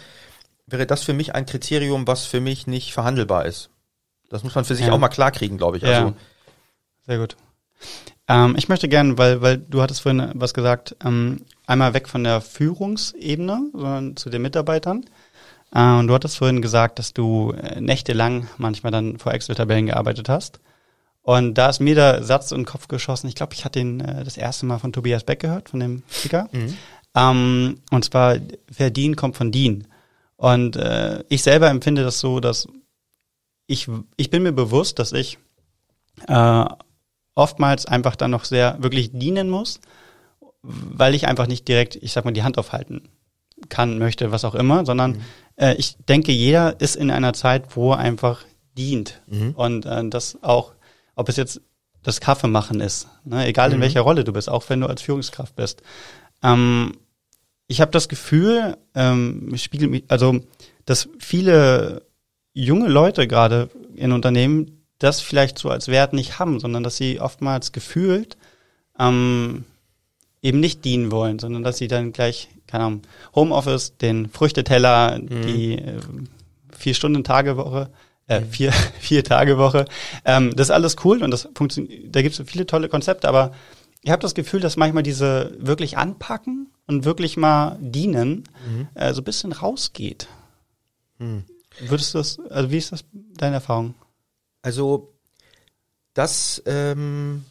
wäre das für mich ein Kriterium, was für mich nicht verhandelbar ist. Das muss man für sich ja. auch mal klarkriegen, glaube ich. Also ja. Sehr gut. Ähm, ich möchte gerne, weil, weil du hattest vorhin was gesagt, ähm, einmal weg von der Führungsebene, sondern zu den Mitarbeitern. Äh, und du hattest vorhin gesagt, dass du äh, nächtelang manchmal dann vor Excel-Tabellen gearbeitet hast. Und da ist mir der Satz in den Kopf geschossen. Ich glaube, ich hatte den äh, das erste Mal von Tobias Beck gehört, von dem Sticker. Mhm. Ähm, und zwar, Verdien kommt von Dien. Und äh, ich selber empfinde das so, dass ich, ich bin mir bewusst, dass ich äh, oftmals einfach dann noch sehr wirklich dienen muss, weil ich einfach nicht direkt, ich sag mal, die Hand aufhalten kann, möchte, was auch immer, sondern mhm. äh, ich denke, jeder ist in einer Zeit, wo er einfach dient. Mhm. Und äh, das auch, ob es jetzt das Kaffeemachen ist, ne? egal in mhm. welcher Rolle du bist, auch wenn du als Führungskraft bist. Ähm, ich habe das Gefühl, ähm, spiegelt mich, also, dass viele junge Leute gerade in Unternehmen das vielleicht so als Wert nicht haben, sondern dass sie oftmals gefühlt ähm, eben nicht dienen wollen, sondern dass sie dann gleich, keine Ahnung, Homeoffice, den Früchteteller, mhm. die äh, vier Stunden Tage Woche, äh, mhm. vier, <laughs> vier Tage Woche, ähm, das ist alles cool und das funktioniert, da gibt es viele tolle Konzepte, aber ich habe das Gefühl, dass manchmal diese wirklich anpacken und wirklich mal dienen mhm. äh, so ein bisschen rausgeht. Mhm. Würdest du das, also wie ist das deine Erfahrung? Also das, ähm,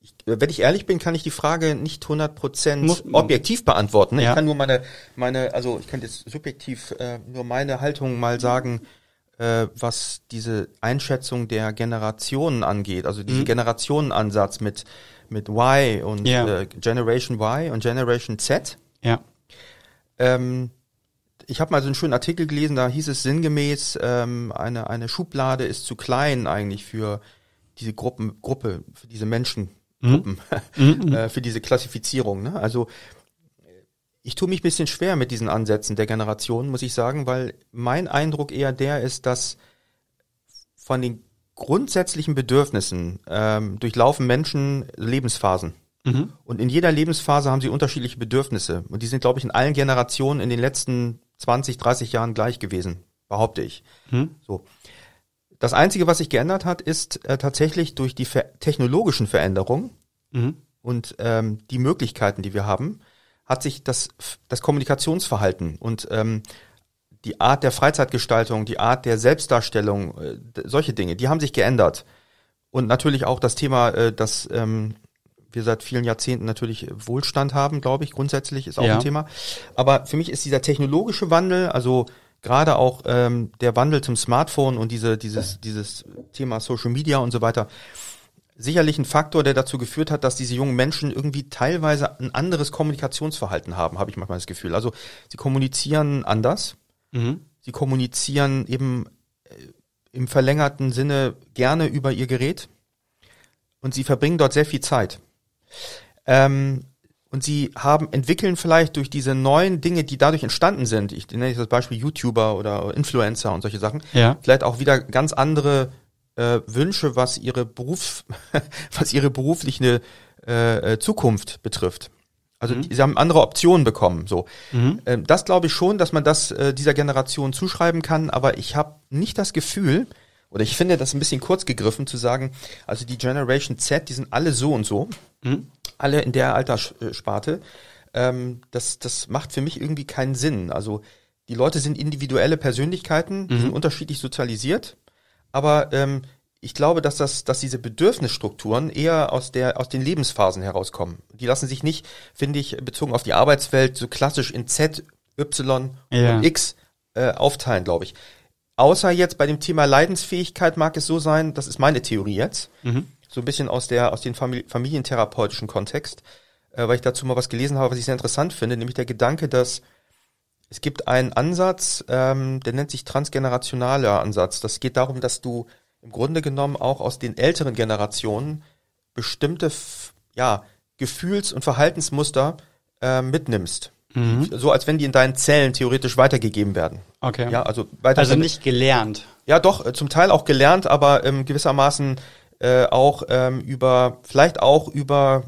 ich, wenn ich ehrlich bin, kann ich die Frage nicht 100% objektiv beantworten. Ja. Ich kann nur meine, meine, also ich kann jetzt subjektiv äh, nur meine Haltung mal sagen, äh, was diese Einschätzung der Generationen angeht, also diesen mhm. Generationenansatz mit, mit Y und ja. äh, Generation Y und Generation Z. Ja. Ähm, ich habe mal so einen schönen Artikel gelesen, da hieß es sinngemäß, ähm, eine, eine Schublade ist zu klein eigentlich für diese Gruppen, Gruppe, für diese Menschengruppen, mhm. <laughs> mhm. äh, für diese Klassifizierung. Ne? Also ich tue mich ein bisschen schwer mit diesen Ansätzen der Generation, muss ich sagen, weil mein Eindruck eher der ist, dass von den grundsätzlichen Bedürfnissen ähm, durchlaufen Menschen Lebensphasen. Mhm. Und in jeder Lebensphase haben sie unterschiedliche Bedürfnisse. Und die sind, glaube ich, in allen Generationen in den letzten 20, 30 Jahren gleich gewesen, behaupte ich. Hm? So. Das Einzige, was sich geändert hat, ist äh, tatsächlich durch die ver technologischen Veränderungen mhm. und ähm, die Möglichkeiten, die wir haben, hat sich das, das Kommunikationsverhalten und ähm, die Art der Freizeitgestaltung, die Art der Selbstdarstellung, äh, solche Dinge, die haben sich geändert. Und natürlich auch das Thema, äh, dass ähm, wir seit vielen Jahrzehnten natürlich Wohlstand haben, glaube ich, grundsätzlich ist auch ja. ein Thema. Aber für mich ist dieser technologische Wandel, also gerade auch ähm, der Wandel zum Smartphone und diese, dieses, dieses Thema Social Media und so weiter, sicherlich ein Faktor, der dazu geführt hat, dass diese jungen Menschen irgendwie teilweise ein anderes Kommunikationsverhalten haben, habe ich manchmal das Gefühl. Also sie kommunizieren anders, mhm. sie kommunizieren eben äh, im verlängerten Sinne gerne über ihr Gerät und sie verbringen dort sehr viel Zeit. Ähm, und sie haben, entwickeln vielleicht durch diese neuen Dinge, die dadurch entstanden sind, ich nenne das Beispiel YouTuber oder Influencer und solche Sachen, ja. vielleicht auch wieder ganz andere äh, Wünsche, was ihre Berufs, <laughs> was ihre berufliche äh, äh, Zukunft betrifft. Also mhm. sie haben andere Optionen bekommen. So, mhm. ähm, das glaube ich schon, dass man das äh, dieser Generation zuschreiben kann. Aber ich habe nicht das Gefühl, oder ich finde das ein bisschen kurz gegriffen zu sagen, also die Generation Z, die sind alle so und so. Mhm. Alle in der Alterssparte. Ähm, das, das macht für mich irgendwie keinen Sinn. Also die Leute sind individuelle Persönlichkeiten, mhm. sind unterschiedlich sozialisiert, aber ähm, ich glaube, dass das, dass diese Bedürfnisstrukturen eher aus der, aus den Lebensphasen herauskommen. Die lassen sich nicht, finde ich, bezogen auf die Arbeitswelt so klassisch in Z, Y ja. und X äh, aufteilen, glaube ich. Außer jetzt bei dem Thema Leidensfähigkeit mag es so sein, das ist meine Theorie jetzt, mhm so ein bisschen aus der aus dem familientherapeutischen Kontext, äh, weil ich dazu mal was gelesen habe, was ich sehr interessant finde, nämlich der Gedanke, dass es gibt einen Ansatz, ähm, der nennt sich transgenerationaler Ansatz. Das geht darum, dass du im Grunde genommen auch aus den älteren Generationen bestimmte ja, Gefühls- und Verhaltensmuster äh, mitnimmst. Mhm. So als wenn die in deinen Zellen theoretisch weitergegeben werden. Okay. Ja, also, weiter also nicht gelernt. Ja, doch, äh, zum Teil auch gelernt, aber ähm, gewissermaßen äh, auch ähm, über, vielleicht auch über,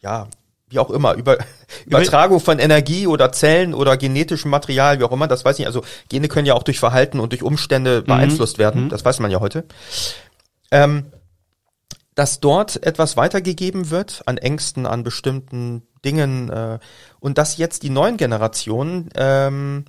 ja, wie auch immer, über <laughs> Übertragung von Energie oder Zellen oder genetischem Material, wie auch immer, das weiß ich nicht. Also Gene können ja auch durch Verhalten und durch Umstände mhm. beeinflusst mhm. werden, das weiß man ja heute. Ähm, dass dort etwas weitergegeben wird an Ängsten, an bestimmten Dingen äh, und dass jetzt die neuen Generationen, ähm,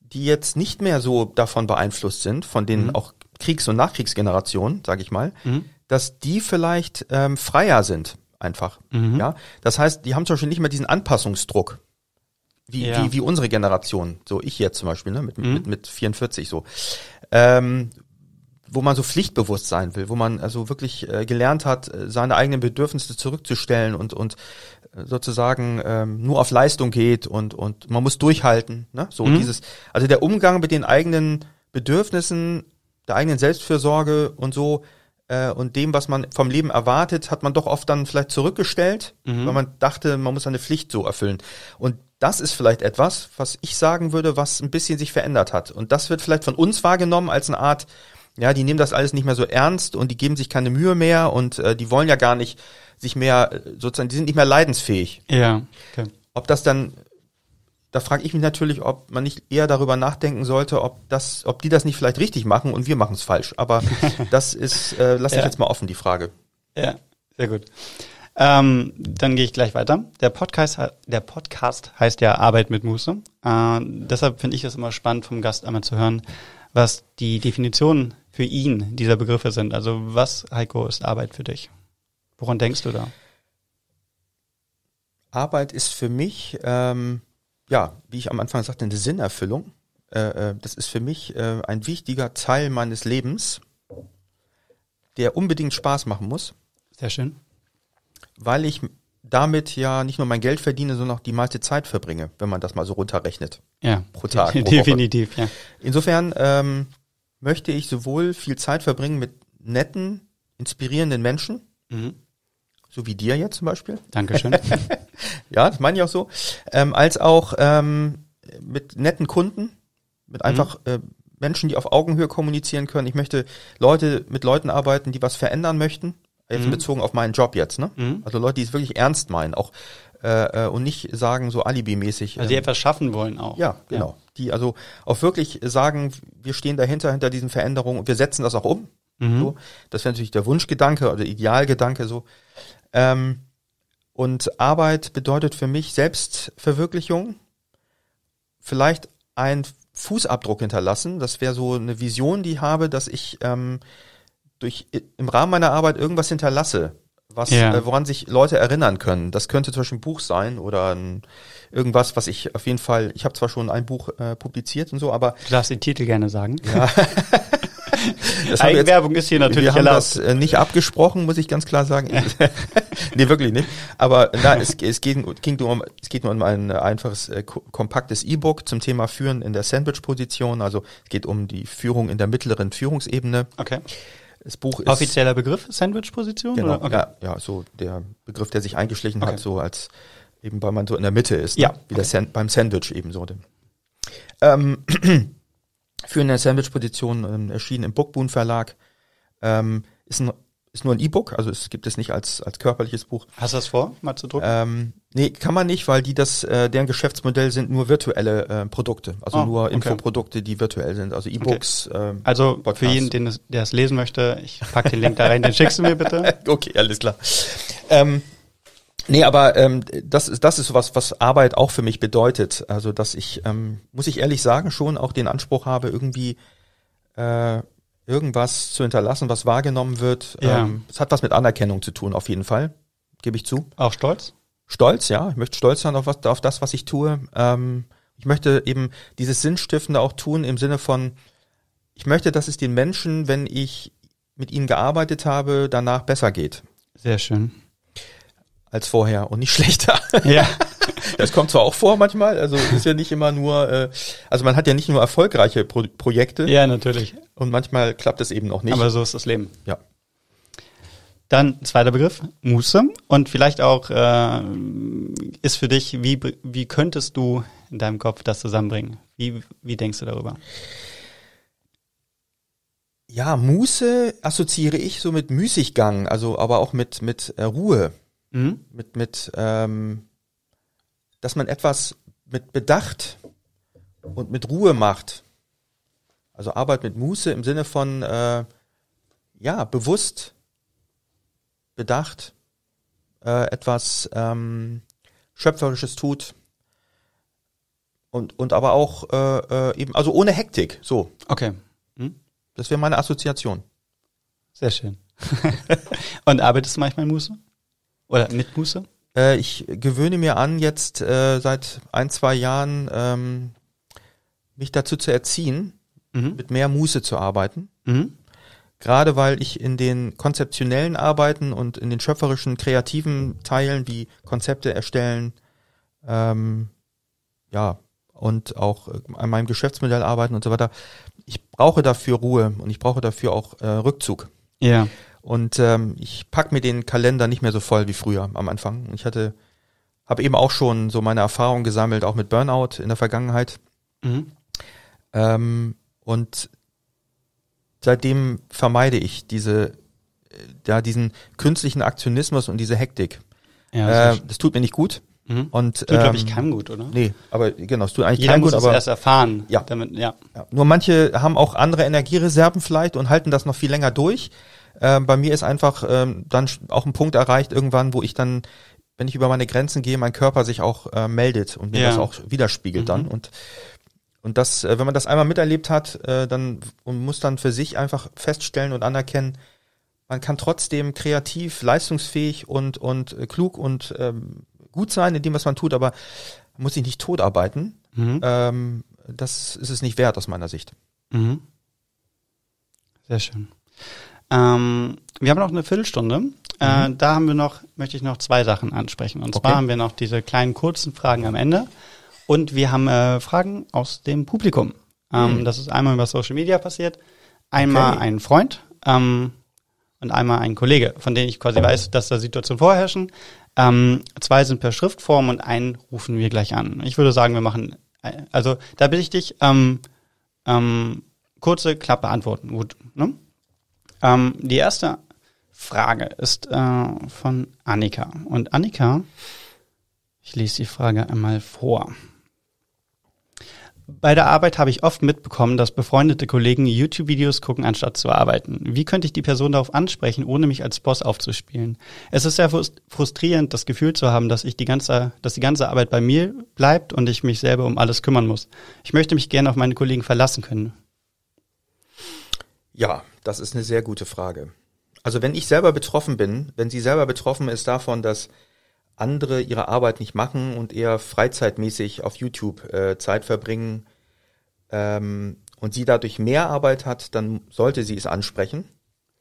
die jetzt nicht mehr so davon beeinflusst sind, von den mhm. auch Kriegs- und Nachkriegsgenerationen, sage ich mal, mhm dass die vielleicht ähm, freier sind einfach. Mhm. Ja, das heißt, die haben zum Beispiel nicht mehr diesen Anpassungsdruck. Wie, ja. wie, wie unsere Generation, so ich jetzt zum Beispiel, ne, mit, mhm. mit, mit 44 so. Ähm, wo man so pflichtbewusst sein will, wo man also wirklich äh, gelernt hat, äh, seine eigenen Bedürfnisse zurückzustellen und, und äh, sozusagen ähm, nur auf Leistung geht und, und man muss durchhalten. Ne? So mhm. dieses, also der Umgang mit den eigenen Bedürfnissen, der eigenen Selbstfürsorge und so, äh, und dem, was man vom Leben erwartet, hat man doch oft dann vielleicht zurückgestellt, mhm. weil man dachte, man muss seine Pflicht so erfüllen. Und das ist vielleicht etwas, was ich sagen würde, was ein bisschen sich verändert hat. Und das wird vielleicht von uns wahrgenommen als eine Art, ja, die nehmen das alles nicht mehr so ernst und die geben sich keine Mühe mehr und äh, die wollen ja gar nicht sich mehr, äh, sozusagen, die sind nicht mehr leidensfähig. Ja. Okay. Ob das dann da frage ich mich natürlich, ob man nicht eher darüber nachdenken sollte, ob das, ob die das nicht vielleicht richtig machen und wir machen es falsch. Aber <laughs> das ist, äh, lasse ich ja. jetzt mal offen, die Frage. Ja, sehr gut. Ähm, dann gehe ich gleich weiter. Der Podcast, der Podcast heißt ja Arbeit mit Muße. Äh, deshalb finde ich es immer spannend, vom Gast einmal zu hören, was die Definitionen für ihn dieser Begriffe sind. Also was, Heiko, ist Arbeit für dich? Woran denkst du da? Arbeit ist für mich ähm, ja, wie ich am Anfang sagte, eine Sinnerfüllung. Äh, äh, das ist für mich äh, ein wichtiger Teil meines Lebens, der unbedingt Spaß machen muss. Sehr schön. Weil ich damit ja nicht nur mein Geld verdiene, sondern auch die meiste Zeit verbringe, wenn man das mal so runterrechnet. Ja, pro Tag. Pro <laughs> definitiv, ja. Insofern ähm, möchte ich sowohl viel Zeit verbringen mit netten, inspirierenden Menschen, mhm so wie dir jetzt zum Beispiel. Dankeschön. <laughs> ja, das meine ich auch so. Ähm, als auch ähm, mit netten Kunden, mit einfach mhm. äh, Menschen, die auf Augenhöhe kommunizieren können. Ich möchte Leute mit Leuten arbeiten, die was verändern möchten. Jetzt mhm. bezogen auf meinen Job jetzt, ne? Mhm. Also Leute, die es wirklich ernst meinen, auch äh, äh und nicht sagen so alibimäßig. Also die ähm, etwas schaffen wollen auch. Ja, genau. Ja. Die also auch wirklich sagen, wir stehen dahinter, hinter diesen Veränderungen und wir setzen das auch um. Mhm. So, das wäre natürlich der Wunschgedanke oder Idealgedanke so. Ähm, und Arbeit bedeutet für mich Selbstverwirklichung, vielleicht ein Fußabdruck hinterlassen. Das wäre so eine Vision, die ich habe, dass ich ähm, durch im Rahmen meiner Arbeit irgendwas hinterlasse, was yeah. äh, woran sich Leute erinnern können. Das könnte zum Beispiel ein Buch sein oder ein, irgendwas, was ich auf jeden Fall. Ich habe zwar schon ein Buch äh, publiziert und so, aber du darfst den Titel gerne sagen. Ja. <laughs> Eigenwerbung jetzt, ist hier natürlich wir haben erlaubt. das äh, nicht abgesprochen, muss ich ganz klar sagen. <laughs> nee, wirklich nicht. Aber na, es, es, geht, ging nur um, es geht nur um ein einfaches, äh, kompaktes E-Book zum Thema Führen in der Sandwich-Position. Also es geht um die Führung in der mittleren Führungsebene. Okay. Das Buch ist Offizieller Begriff, Sandwich-Position? Genau, okay. ja, ja, so der Begriff, der sich eingeschlichen okay. hat, so als eben, weil man so in der Mitte ist. Ne? Ja. Ne? Wie okay. San beim Sandwich eben so. Ähm, <clears throat> für eine Sandwich-Position ähm, erschienen im Bookboon Verlag. Ähm, ist, ein, ist nur ein E-Book, also es gibt es nicht als, als körperliches Buch. Hast du das vor, mal zu drucken? Ähm, nee, kann man nicht, weil die das, äh, deren Geschäftsmodell sind nur virtuelle äh, Produkte, also oh, nur okay. Infoprodukte, die virtuell sind, also E-Books. Okay. Ähm, also Podcasts. für jeden, den der es lesen möchte, ich pack den Link da rein, den schickst du mir bitte. <laughs> okay, alles klar. Ähm, Nee, aber ähm, das ist das ist was, was Arbeit auch für mich bedeutet. Also dass ich, ähm, muss ich ehrlich sagen, schon auch den Anspruch habe, irgendwie äh, irgendwas zu hinterlassen, was wahrgenommen wird. Ja. Ähm, es hat was mit Anerkennung zu tun, auf jeden Fall. Gebe ich zu. Auch stolz? Stolz, ja. Ich möchte stolz sein auf, was, auf das, was ich tue. Ähm, ich möchte eben dieses Sinnstiftende auch tun im Sinne von, ich möchte, dass es den Menschen, wenn ich mit ihnen gearbeitet habe, danach besser geht. Sehr schön als vorher und nicht <laughs> schlechter. Ja. Das kommt zwar auch vor manchmal, also ist ja nicht immer nur, äh, also man hat ja nicht nur erfolgreiche Pro Projekte. Ja, natürlich. Und manchmal klappt es eben auch nicht. Aber so ist das Leben. Ja. Dann zweiter Begriff, Muße. Und vielleicht auch äh, ist für dich, wie, wie könntest du in deinem Kopf das zusammenbringen? Wie, wie denkst du darüber? Ja, Muße assoziiere ich so mit Müßiggang, also aber auch mit, mit äh, Ruhe. Mhm. Mit, mit, ähm, dass man etwas mit Bedacht und mit Ruhe macht. Also Arbeit mit Muße im Sinne von, äh, ja, bewusst, bedacht, äh, etwas ähm, Schöpferisches tut. Und, und aber auch äh, äh eben, also ohne Hektik, so. Okay. Hm? Das wäre meine Assoziation. Sehr schön. <laughs> und arbeitest du manchmal Muße? Oder mit Muße? Äh, ich gewöhne mir an, jetzt äh, seit ein, zwei Jahren ähm, mich dazu zu erziehen, mhm. mit mehr Muße zu arbeiten. Mhm. Gerade weil ich in den konzeptionellen Arbeiten und in den schöpferischen, kreativen Teilen wie Konzepte erstellen, ähm, ja, und auch äh, an meinem Geschäftsmodell arbeiten und so weiter. Ich brauche dafür Ruhe und ich brauche dafür auch äh, Rückzug. Ja. Und ähm, ich pack mir den Kalender nicht mehr so voll wie früher am Anfang. Ich hatte, habe eben auch schon so meine Erfahrungen gesammelt, auch mit Burnout in der Vergangenheit. Mhm. Ähm, und seitdem vermeide ich diese, äh, ja, diesen künstlichen Aktionismus und diese Hektik. Ja, das, äh, das tut mir nicht gut. Mhm. Und, tut, ähm, glaube ich, keinem gut, oder? Nee, aber genau, es tut eigentlich Jeder keinem gut. Jeder muss aber, erst erfahren. Ja. Damit, ja. ja. Nur manche haben auch andere Energiereserven vielleicht und halten das noch viel länger durch. Äh, bei mir ist einfach ähm, dann auch ein Punkt erreicht irgendwann, wo ich dann, wenn ich über meine Grenzen gehe, mein Körper sich auch äh, meldet und mir ja. das auch widerspiegelt mhm. dann. Und, und das, äh, wenn man das einmal miterlebt hat, äh, dann und muss dann für sich einfach feststellen und anerkennen, man kann trotzdem kreativ, leistungsfähig und, und äh, klug und ähm, gut sein in dem, was man tut, aber muss sich nicht tot arbeiten. Mhm. Ähm, das ist es nicht wert aus meiner Sicht. Mhm. Sehr schön. Ähm, wir haben noch eine Viertelstunde. Äh, mhm. Äh, da haben wir noch, möchte ich noch zwei Sachen ansprechen. Und okay. zwar haben wir noch diese kleinen kurzen Fragen am Ende. Und wir haben äh, Fragen aus dem Publikum. Ähm, mhm. Das ist einmal über Social Media passiert, einmal okay. ein Freund ähm, und einmal ein Kollege, von denen ich quasi oh. weiß, dass da Situationen vorherrschen. Ähm, zwei sind per Schriftform und einen rufen wir gleich an. Ich würde sagen, wir machen, äh, also da bitte ich dich, ähm, ähm, kurze, klappe Antworten. Gut, ne? Ähm, die erste Frage ist äh, von Annika. Und Annika, ich lese die Frage einmal vor. Bei der Arbeit habe ich oft mitbekommen, dass befreundete Kollegen YouTube-Videos gucken, anstatt zu arbeiten. Wie könnte ich die Person darauf ansprechen, ohne mich als Boss aufzuspielen? Es ist sehr frustrierend, das Gefühl zu haben, dass ich die ganze, dass die ganze Arbeit bei mir bleibt und ich mich selber um alles kümmern muss. Ich möchte mich gerne auf meine Kollegen verlassen können. Ja, das ist eine sehr gute Frage. Also wenn ich selber betroffen bin, wenn sie selber betroffen ist davon, dass andere ihre Arbeit nicht machen und eher freizeitmäßig auf YouTube äh, Zeit verbringen ähm, und sie dadurch mehr Arbeit hat, dann sollte sie es ansprechen.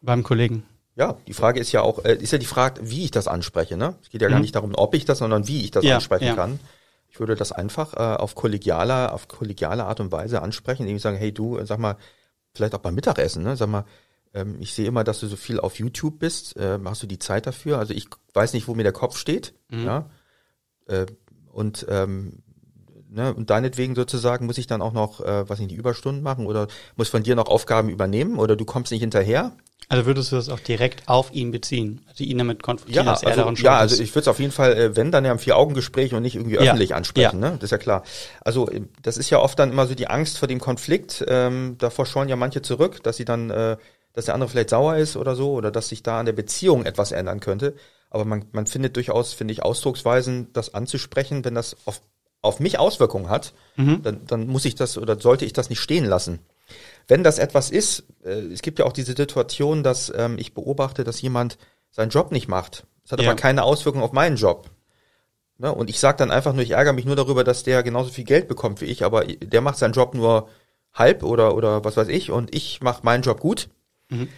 Beim Kollegen. Ja, die Frage ist ja auch, äh, ist ja die Frage, wie ich das anspreche. Ne? Es geht ja mhm. gar nicht darum, ob ich das, sondern wie ich das ja, ansprechen ja. kann. Ich würde das einfach äh, auf kollegialer, auf kollegiale Art und Weise ansprechen, indem ich sage, hey du, äh, sag mal, vielleicht auch beim Mittagessen, ne? Sag mal, ähm, ich sehe immer, dass du so viel auf YouTube bist. Äh, hast du die Zeit dafür? Also ich weiß nicht, wo mir der Kopf steht. Mhm. Ja? Äh, und ähm, ne, und deinetwegen sozusagen muss ich dann auch noch, äh, was nicht, die Überstunden machen oder muss von dir noch Aufgaben übernehmen oder du kommst nicht hinterher. Also würdest du das auch direkt auf ihn beziehen? Also ihn damit konfrontieren, ja, dass er also, daran Ja, also ich würde es auf jeden Fall, äh, wenn, dann ja im Vier-Augen-Gespräch und nicht irgendwie öffentlich ansprechen, ja. ne? Das ist ja klar. Also äh, das ist ja oft dann immer so die Angst vor dem Konflikt. Ähm, davor scheuen ja manche zurück, dass sie dann, äh, dass der andere vielleicht sauer ist oder so oder dass sich da an der Beziehung etwas ändern könnte. Aber man, man findet durchaus, finde ich, Ausdrucksweisen, das anzusprechen, wenn das auf, auf mich Auswirkungen hat, mhm. dann, dann muss ich das oder sollte ich das nicht stehen lassen wenn das etwas ist, äh, es gibt ja auch diese Situation, dass ähm, ich beobachte, dass jemand seinen Job nicht macht. Das hat ja. aber keine Auswirkung auf meinen Job. Ne? Und ich sage dann einfach nur, ich ärgere mich nur darüber, dass der genauso viel Geld bekommt wie ich, aber der macht seinen Job nur halb oder, oder was weiß ich und ich mache meinen Job gut. Mhm.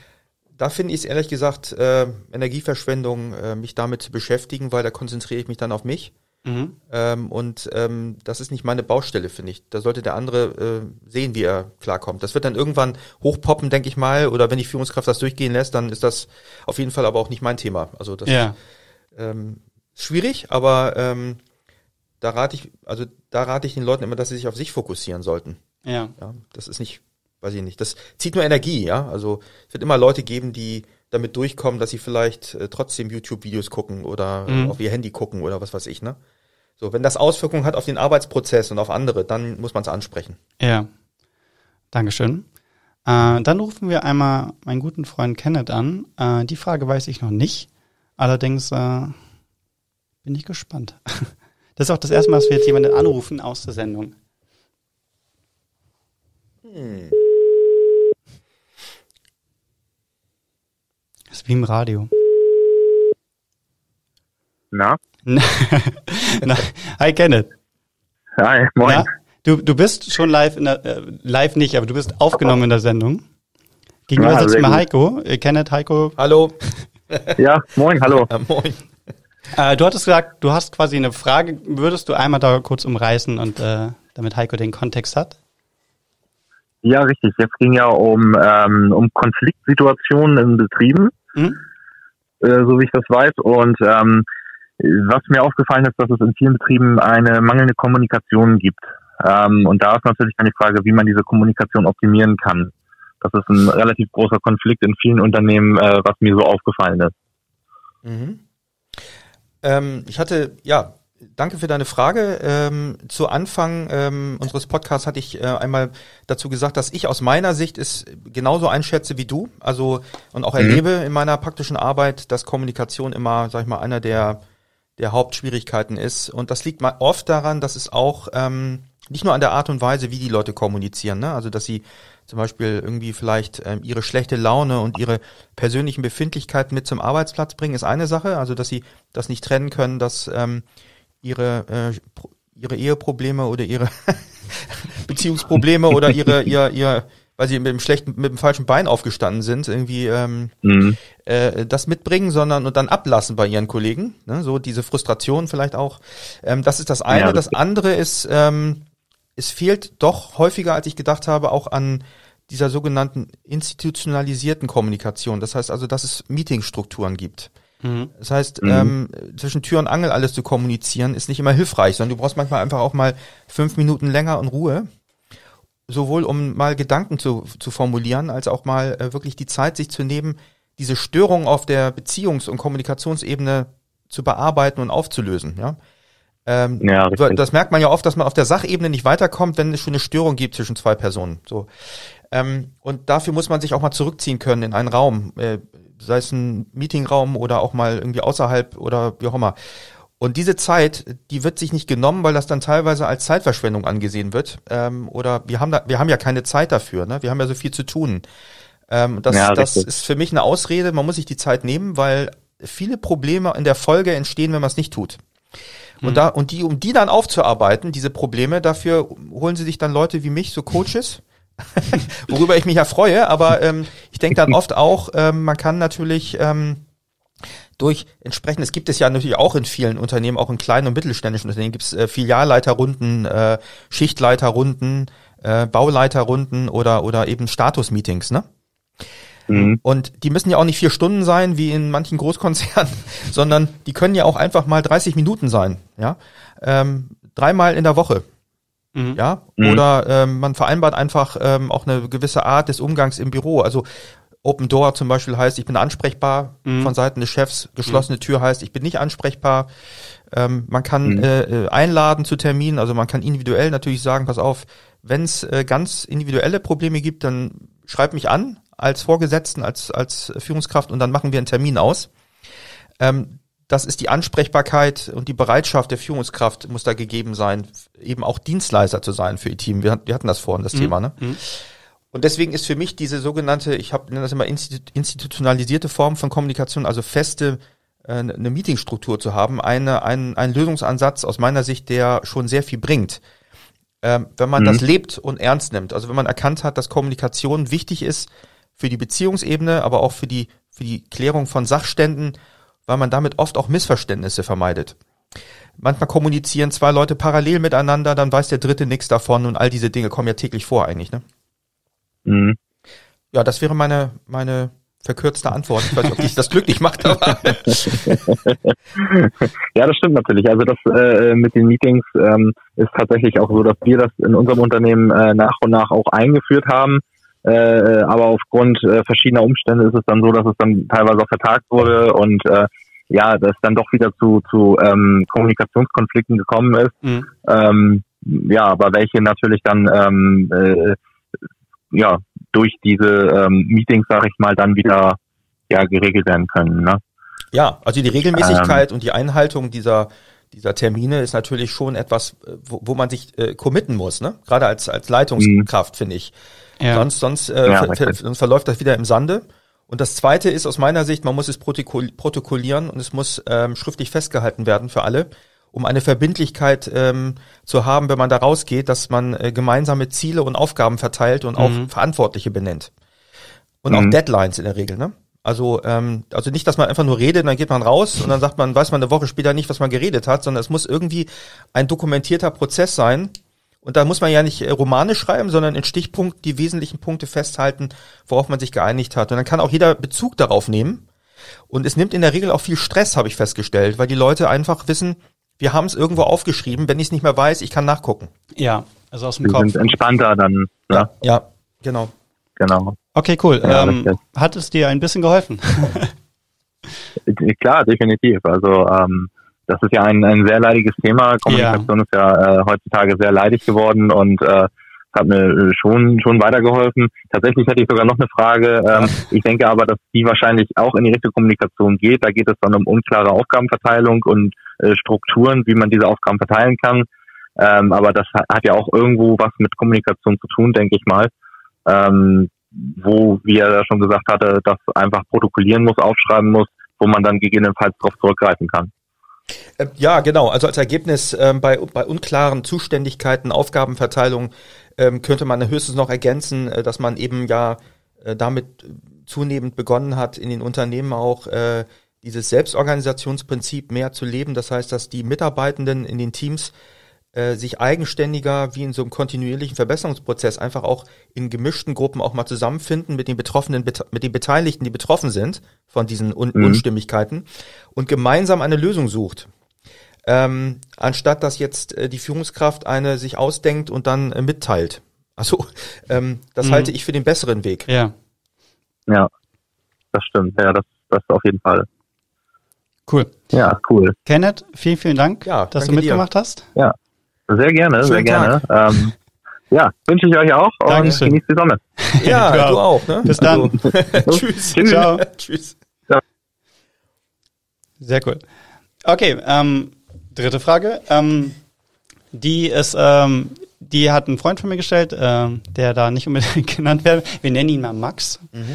Da finde ich es ehrlich gesagt äh, Energieverschwendung, äh, mich damit zu beschäftigen, weil da konzentriere ich mich dann auf mich. Mhm. Ähm, und ähm, das ist nicht meine Baustelle, finde ich. Da sollte der andere äh, sehen, wie er klarkommt. Das wird dann irgendwann hochpoppen, denke ich mal. Oder wenn die Führungskraft das durchgehen lässt, dann ist das auf jeden Fall aber auch nicht mein Thema. Also das ja. ist ähm, schwierig, aber ähm, da rate ich, also da rate ich den Leuten immer, dass sie sich auf sich fokussieren sollten. Ja. ja das ist nicht, weiß ich nicht. Das zieht nur Energie, ja. Also es wird immer Leute geben, die damit durchkommen, dass sie vielleicht äh, trotzdem YouTube-Videos gucken oder äh, mhm. auf ihr Handy gucken oder was weiß ich, ne? So, wenn das Auswirkungen hat auf den Arbeitsprozess und auf andere, dann muss man es ansprechen. Ja. Dankeschön. Äh, dann rufen wir einmal meinen guten Freund Kenneth an. Äh, die Frage weiß ich noch nicht. Allerdings äh, bin ich gespannt. <laughs> Das ist auch das erste Mal, dass wir jetzt jemanden anrufen aus der Sendung. Hm. Das Ist wie im Radio. Na? Na hi <laughs> Kenneth. Hi, moin. Na, du, du bist schon live in der, äh, live nicht, aber du bist aufgenommen in der Sendung. Gegenüber sitzt mir Heiko. Äh, Kenneth, Heiko. Hallo. ja, moin, hallo. Ja, moin. Äh, du hattest gesagt, du hast quasi eine Frage. Würdest du einmal da kurz umreißen und äh, damit Heiko den Kontext hat? Ja, richtig. Jetzt ging ja um, ähm, um Konfliktsituationen in Betrieben mhm. so wie ich das weiß. Und ähm, was mir aufgefallen ist, dass es in vielen Betrieben eine mangelnde Kommunikation gibt. Ähm, und da ist natürlich dann die Frage, wie man diese Kommunikation optimieren kann. Das ist ein relativ großer Konflikt in vielen Unternehmen, äh, was mir so aufgefallen ist. Mhm. Ähm, ich hatte ja danke für deine Frage. Ähm, zu Anfang ähm, unseres Podcasts hatte ich äh, einmal dazu gesagt, dass ich aus meiner Sicht es genauso einschätze wie du. Also und auch mhm. erlebe in meiner praktischen Arbeit, dass Kommunikation immer, sag ich mal, einer der, der Hauptschwierigkeiten ist. Und das liegt mal oft daran, dass es auch ähm, nicht nur an der Art und Weise, wie die Leute kommunizieren, ne? also dass sie zum Beispiel irgendwie vielleicht ähm, ihre schlechte Laune und ihre persönlichen Befindlichkeiten mit zum Arbeitsplatz bringen, ist eine Sache, also dass sie das nicht trennen können, dass ähm, ihre, äh, ihre Eheprobleme oder ihre <laughs> Beziehungsprobleme oder ihre, ihr, ihr, weil sie mit dem schlechten, mit dem falschen Bein aufgestanden sind, irgendwie ähm, mhm. äh, das mitbringen, sondern und dann ablassen bei ihren Kollegen. Ne? So diese Frustration vielleicht auch. Ähm, das ist das eine. Ja, das, das andere ist, ähm, es fehlt doch häufiger, als ich gedacht habe, auch an dieser sogenannten institutionalisierten Kommunikation. Das heißt also, dass es Meetingstrukturen gibt. Mhm. Das heißt, mhm. ähm, zwischen Tür und Angel alles zu kommunizieren, ist nicht immer hilfreich, sondern du brauchst manchmal einfach auch mal fünf Minuten länger und Ruhe. Sowohl um mal Gedanken zu, zu formulieren, als auch mal äh, wirklich die Zeit sich zu nehmen, diese Störung auf der Beziehungs- und Kommunikationsebene zu bearbeiten und aufzulösen. Ja? Ähm, ja, richtig. das merkt man ja oft, dass man auf der Sachebene nicht weiterkommt, wenn es schon eine Störung gibt zwischen zwei Personen. So. Ähm, und dafür muss man sich auch mal zurückziehen können in einen Raum, äh, sei es ein Meetingraum oder auch mal irgendwie außerhalb oder wie auch immer. Und diese Zeit, die wird sich nicht genommen, weil das dann teilweise als Zeitverschwendung angesehen wird. Ähm, oder wir haben da, wir haben ja keine Zeit dafür, ne? Wir haben ja so viel zu tun. Ähm, das, ja, das ist für mich eine Ausrede. Man muss sich die Zeit nehmen, weil viele Probleme in der Folge entstehen, wenn man es nicht tut. Und hm. da, und die, um die dann aufzuarbeiten, diese Probleme, dafür holen sie sich dann Leute wie mich, so Coaches, <laughs> worüber ich mich ja freue, aber ähm, denke dann <laughs> oft auch, ähm, man kann natürlich ähm, durch entsprechend, es gibt es ja natürlich auch in vielen Unternehmen, auch in kleinen und mittelständischen Unternehmen gibt es äh, Filialleiterrunden, äh, Schichtleiterrunden, äh, Bauleiterrunden oder, oder eben Statusmeetings, ne? Mhm. Und die müssen ja auch nicht vier Stunden sein, wie in manchen Großkonzernen, <laughs> sondern die können ja auch einfach mal 30 Minuten sein, ja? Ähm, dreimal in der Woche. Mhm. Ja, mhm. oder ähm, man vereinbart einfach ähm, auch eine gewisse Art des Umgangs im Büro. Also Open Door zum Beispiel heißt, ich bin ansprechbar mhm. von Seiten des Chefs. Geschlossene mhm. Tür heißt, ich bin nicht ansprechbar. Ähm, man kann mhm. äh, äh, einladen zu Terminen, also man kann individuell natürlich sagen, pass auf, wenn es äh, ganz individuelle Probleme gibt, dann schreib mich an als Vorgesetzten, als, als Führungskraft und dann machen wir einen Termin aus. Ähm, das ist die Ansprechbarkeit und die Bereitschaft der Führungskraft muss da gegeben sein, eben auch Dienstleister zu sein für ihr Team. Wir, wir hatten das vorhin, das mhm. Thema. Ne? Mhm. Und deswegen ist für mich diese sogenannte, ich hab, habe das immer institutionalisierte Form von Kommunikation, also feste äh, eine ne Meetingstruktur zu haben, eine, ein, ein Lösungsansatz aus meiner Sicht, der schon sehr viel bringt. Ähm, wenn man mhm. das lebt und ernst nimmt, also wenn man erkannt hat, dass Kommunikation wichtig ist für die Beziehungsebene, aber auch für die, für die Klärung von Sachständen, weil man damit oft auch Missverständnisse vermeidet. Manchmal kommunizieren zwei Leute parallel miteinander, dann weiß der Dritte nichts davon und all diese Dinge kommen ja täglich vor eigentlich, ne? Mhm. Ja, das wäre meine, meine verkürzte Antwort. Ich weiß nicht, ob dich das glücklich macht, aber. <laughs> ja, das stimmt natürlich. Also das äh, äh, mit den Meetings ähm, ist tatsächlich auch so, dass wir das in unserem Unternehmen äh, nach und nach auch eingeführt haben. Äh, äh, aber aufgrund äh, verschiedener Umstände ist es dann so, dass es dann teilweise auch vertagt wurde und äh, ja, das dann doch wieder zu, zu ähm, Kommunikationskonflikten gekommen ist. Mhm. Ähm, ja, aber welche natürlich dann ähm, äh, ja durch diese ähm, Meetings, sag ich mal, dann wieder ja geregelt werden können. Ne? Ja, also die Regelmäßigkeit ähm, und die Einhaltung dieser dieser Termine ist natürlich schon etwas, wo, wo man sich äh, committen muss, ne? Gerade als als Leitungskraft mhm. finde ich. Ja. Sonst, sonst, äh, ja, sonst verläuft das wieder im Sande. Und das Zweite ist aus meiner Sicht, man muss es protokollieren und es muss ähm, schriftlich festgehalten werden für alle, um eine Verbindlichkeit ähm, zu haben, wenn man da rausgeht, dass man äh, gemeinsame Ziele und Aufgaben verteilt und auch mhm. Verantwortliche benennt. Und mhm. auch Deadlines in der Regel, ne? Also, ähm, also nicht, dass man einfach nur redet, dann geht man raus und dann sagt man, weiß man eine Woche später nicht, was man geredet hat, sondern es muss irgendwie ein dokumentierter Prozess sein, und da muss man ja nicht äh, Romane schreiben, sondern in Stichpunkt die wesentlichen Punkte festhalten, worauf man sich geeinigt hat. Und dann kann auch jeder Bezug darauf nehmen. Und es nimmt in der Regel auch viel Stress, habe ich festgestellt, weil die Leute einfach wissen, wir haben es irgendwo aufgeschrieben, wenn ich es nicht mehr weiß, ich kann nachgucken. Ja, also aus dem wir Kopf. Sind entspannter dann. Ne? Ja, ja, genau. Genau. Okay, cool. Ja, ähm, hat es dir ein bisschen geholfen? <laughs> Klar, definitiv. Also ähm, das ist ja ein, ein sehr leidiges Thema. Kommunikation ja. ist ja äh, heutzutage sehr leidig geworden und äh, hat mir äh, schon schon weitergeholfen. Tatsächlich hätte ich sogar noch eine Frage. Ähm, ich denke aber, dass die wahrscheinlich auch in die richtige Kommunikation geht. Da geht es dann um unklare Aufgabenverteilung und äh, Strukturen, wie man diese Aufgaben verteilen kann. Ähm, aber das hat ja auch irgendwo was mit Kommunikation zu tun, denke ich mal. Ähm, wo, wie er da schon gesagt hatte, das einfach protokollieren muss, aufschreiben muss, wo man dann gegebenenfalls darauf zurückgreifen kann. Ähm, ja, genau. Also als Ergebnis ähm, bei, bei unklaren Zuständigkeiten, Aufgabenverteilung ähm, könnte man höchstens noch ergänzen, äh, dass man eben ja äh, damit zunehmend begonnen hat, in den Unternehmen auch äh, dieses Selbstorganisationsprinzip mehr zu leben. Das heißt, dass die Mitarbeitenden in den Teams äh, sich eigenständiger wie in so einem kontinuierlichen Verbesserungsprozess einfach auch in gemischten Gruppen auch mal zusammenfinden mit den Betroffenen, mit den Beteiligten, die betroffen sind von diesen Un mhm. Unstimmigkeiten und gemeinsam eine Lösung sucht. Ähm, anstatt dass jetzt äh, die Führungskraft eine sich ausdenkt und dann äh, mitteilt. Also ähm, das mhm. halte ich für den besseren Weg. Ja. Ja, das stimmt. Ja, das, das auf jeden Fall. Cool. Ja, cool. Kenneth, vielen, vielen Dank, ja, dass du mitgemacht dir. hast. Ja. Sehr gerne, Schönen sehr gerne. Ähm, ja, wünsche ich euch auch Dankeschön. und genießt die Sonne. <laughs> Ja, ja du, auch. du, auch. ne? Bis dann. Also. <laughs> <laughs> Tschüss. Tschüss. Ciao. Tschüss. Ja. Sehr cool. Okay, ähm, dritte Frage. Ähm, die ist, ähm, die hat einen Freund von mir gestellt, äh, der da nicht unbedingt <laughs> genannt wird. Wir nennen ihn mal Max. Mhm.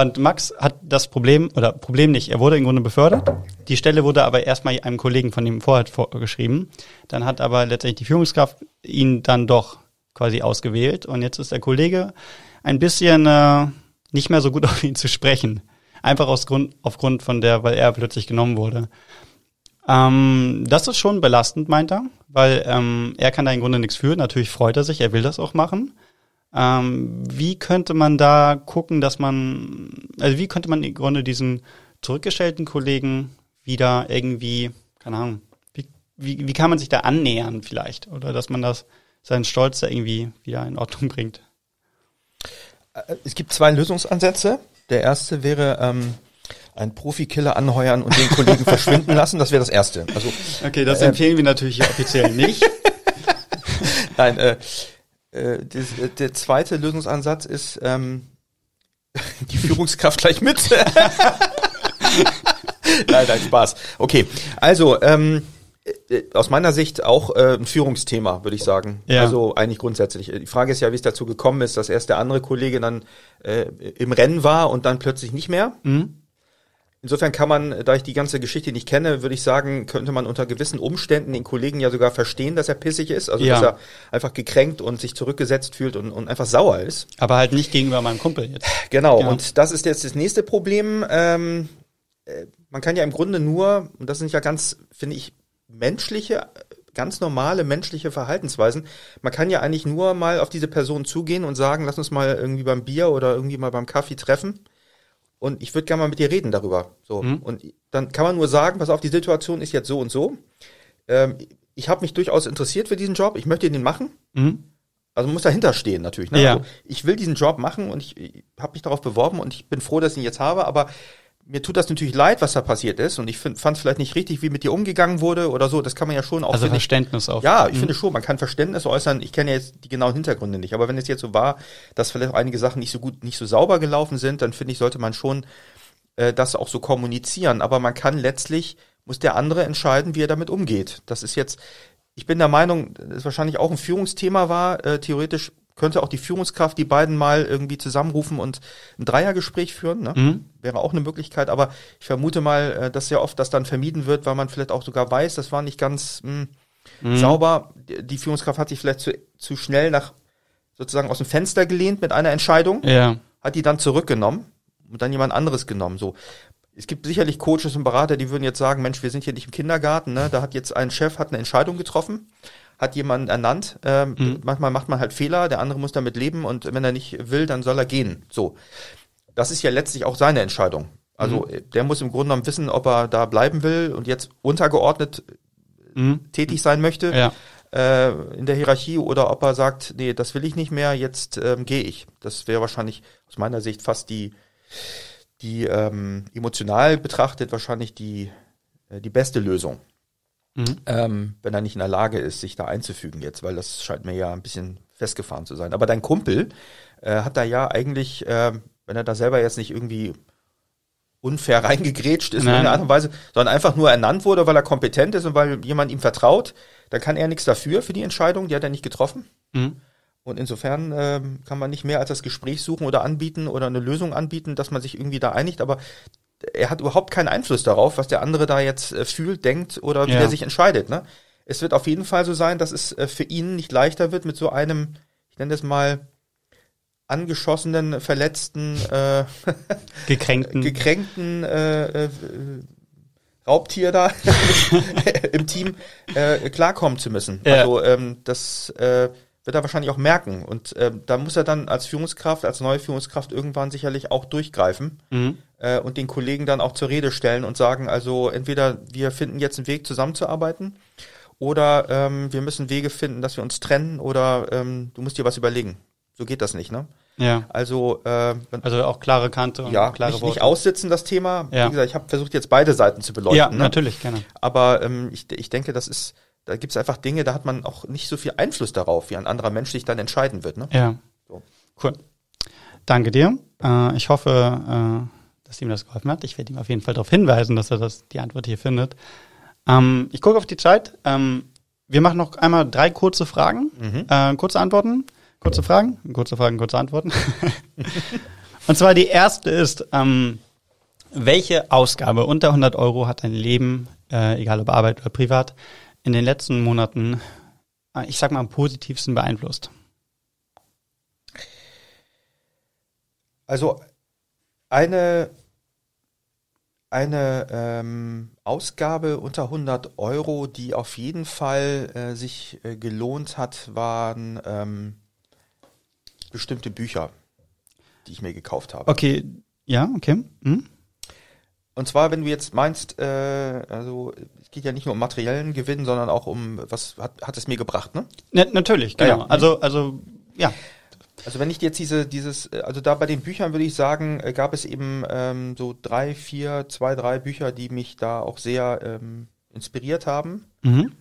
Und Max hat das Problem, oder Problem nicht, er wurde im Grunde befördert. Die Stelle wurde aber erstmal einem Kollegen von ihm vorher vorgeschrieben. Dann hat aber letztendlich die Führungskraft ihn dann doch quasi ausgewählt. Und jetzt ist der Kollege ein bisschen äh, nicht mehr so gut <laughs> auf ihn zu sprechen. Einfach aus Grund, aufgrund von der, weil er plötzlich genommen wurde. Ähm, das ist schon belastend, meint er weil ähm, er kann da im Grunde nichts für. Natürlich freut er sich, er will das auch machen. Ähm, wie könnte man da gucken, dass man, also wie könnte man im Grunde diesen zurückgestellten Kollegen wieder irgendwie, keine Ahnung, wie, wie, wie kann man sich da annähern vielleicht? Oder dass man das, seinen Stolz da irgendwie wieder in Ordnung bringt? Äh, es gibt zwei Lösungsansätze. Der erste wäre, ähm, einen Profikiller anheuern und den Kollegen verschwinden lassen. Das wäre das Erste. Also, okay, das äh, empfehlen wir natürlich hier offiziell äh, nicht. <laughs> Nein, äh, äh, des, äh, der zweite Lösungsansatz ist ähm, die Führungskraft gleich mit. <laughs> nein, nein, Spaß. Okay, also ähm, äh, aus meiner Sicht auch äh, ein Führungsthema, würde ich sagen. Ja. Also eigentlich grundsätzlich. Die Frage ist ja, wie es dazu gekommen ist, dass erst der andere Kollege dann äh, im Rennen war und dann plötzlich nicht mehr. Mhm. Insofern kann man, äh, da ich die ganze Geschichte nicht kenne, würde ich sagen, könnte man unter gewissen Umständen den Kollegen ja sogar verstehen, dass er pissig ist, also ja. dass er einfach gekränkt und sich zurückgesetzt fühlt und, und einfach sauer ist. Aber halt nicht gegenüber meinem Kumpel jetzt. Genau, genau. und das ist jetzt das nächste Problem. Ähm, äh, man kann ja im Grunde nur, und das sind ja ganz, finde ich, menschliche ganz normale menschliche Verhaltensweisen. Man kann ja eigentlich nur mal auf diese Person zugehen und sagen, lass uns mal irgendwie beim Bier oder irgendwie mal beim Kaffee treffen und ich würde gerne mal mit dir reden darüber. So. Mhm. Und dann kann man nur sagen, pass auf, die Situation ist jetzt so und so. Ähm, ich habe mich durchaus interessiert für diesen Job, ich möchte den machen. Mhm. Also muss dahinter stehen natürlich. Ne? Ja. Also ich will diesen Job machen und ich, ich habe mich darauf beworben und ich bin froh, dass ich ihn jetzt habe, aber mir tut das natürlich leid, was da passiert ist und ich fand es vielleicht nicht richtig, wie mit dir umgegangen wurde oder so. Das kann man ja schon auch. Also Verständnis ich, auch. Ja, ich mhm. finde schon, man kann Verständnis äußern. Ich kenne ja jetzt die genauen Hintergründe nicht, aber wenn es jetzt so war, dass vielleicht einige Sachen nicht so gut, nicht so sauber gelaufen sind, dann finde ich, sollte man schon äh, das auch so kommunizieren. Aber man kann letztlich, muss der andere entscheiden, wie er damit umgeht. Das ist jetzt, ich bin der Meinung, es wahrscheinlich auch ein Führungsthema war. Äh, theoretisch könnte auch die Führungskraft die beiden mal irgendwie zusammenrufen und ein Dreiergespräch führen. Ne? Mhm. Wäre auch eine Möglichkeit, aber ich vermute mal, äh, dass sehr oft das dann vermieden wird, weil man vielleicht auch sogar weiß, das war nicht ganz mh, hm, mhm. sauber. Die Führungskraft hat sich vielleicht zu, zu schnell nach sozusagen aus dem Fenster gelehnt mit einer Entscheidung, ja. hat die dann zurückgenommen und dann jemand anderes genommen. So. Es gibt sicherlich Coaches und Berater, die würden jetzt sagen, Mensch, wir sind hier nicht im Kindergarten, ne? da hat jetzt ein Chef hat eine Entscheidung getroffen hat jemanden ernannt. Ähm, mhm. Manchmal macht man halt Fehler, der andere muss damit leben und wenn er nicht will, dann soll er gehen. So. Das ist ja letztlich auch seine Entscheidung. Also mhm. der muss im Grunde genommen wissen, ob er da bleiben will und jetzt untergeordnet mhm. tätig sein möchte ja. äh, in der Hierarchie oder ob er sagt, nee, das will ich nicht mehr, jetzt ähm, gehe ich. Das wäre wahrscheinlich aus meiner Sicht fast die, die ähm, emotional betrachtet wahrscheinlich die, äh, die beste Lösung mhm. ähm, wenn er nicht in der Lage ist, sich da einzufügen jetzt, weil das scheint mir ja ein bisschen festgefahren zu sein. Aber dein Kumpel äh, hat da ja eigentlich, äh, wenn er da selber jetzt nicht irgendwie unfair <laughs> reingegrätscht ist Nein. in einer Art und Weise, sondern einfach nur ernannt wurde, weil er kompetent ist und weil jemand ihm vertraut, dann kann er nichts dafür für die Entscheidung, die hat er nicht getroffen. Mhm. Und insofern äh, kann man nicht mehr als das Gespräch suchen oder anbieten oder eine Lösung anbieten, dass man sich irgendwie da einigt. Aber er hat überhaupt keinen Einfluss darauf, was der andere da jetzt äh, fühlt, denkt oder wie ja. er sich entscheidet. Ne? Es wird auf jeden Fall so sein, dass es äh, für ihn nicht leichter wird mit so einem, ich nenne das mal, angeschossenen, verletzten, äh, <laughs> gekränkten, <laughs> gekränkten äh, äh, Raubtier da <laughs> im Team äh, klarkommen zu müssen. Ja. Also ähm, das äh, wird er wahrscheinlich auch merken. Und äh, da muss er dann als Führungskraft, als neue Führungskraft irgendwann sicherlich auch durchgreifen mhm. äh, und den Kollegen dann auch zur Rede stellen und sagen, also entweder wir finden jetzt einen Weg zusammenzuarbeiten oder ähm, wir müssen Wege finden, dass wir uns trennen oder ähm, du musst dir was überlegen. So geht das nicht, ne? Ja. Also, äh, also auch klare Kante und ja, klare nicht, Worte. nicht aussitzen, das Thema. Ja. Wie gesagt, ich habe versucht, jetzt beide Seiten zu beleuchten. Ja, ne? natürlich, gerne. Aber ähm, ich, ich denke, das ist da gibt es einfach Dinge, da hat man auch nicht so viel Einfluss darauf, wie ein anderer Mensch sich dann entscheiden wird. Ne? Ja. So. Cool. Danke dir. Äh, ich hoffe, äh, dass ihm das geholfen hat. Ich werde ihm auf jeden Fall darauf hinweisen, dass er das, die Antwort hier findet. Ähm, ich gucke auf die Zeit. Ähm, wir machen noch einmal drei kurze Fragen, mhm. äh, kurze Antworten, kurze Fragen, kurze Fragen, kurze Antworten. <laughs> Und zwar die erste ist, ähm, welche Ausgabe unter 100 Euro hat dein Leben, äh, egal ob Arbeit oder privat, in den letzten Monaten, äh, ich sag mal, am positivsten beeinflusst? Also eine, eine ähm, Ausgabe unter 100 Euro, die auf jeden Fall äh, sich äh, gelohnt hat, waren ähm, bestimmte Bücher, die ich mir gekauft habe. Okay, ja, okay. Hm? Und zwar, wenn du jetzt meinst, äh, also geht ja nicht nur um materiellen Gewinn, sondern auch um, was hat, hat es mir gebracht, ne? ne natürlich, genau. Ja, ja. Genau. Also, also, ja. Also wenn ich jetzt diese, dieses, äh, also da bei den Büchern würde ich sagen, äh, gab es eben ähm, so drei, vier, zwei, drei Bücher, die mich da auch sehr ähm, inspiriert haben. Mhm.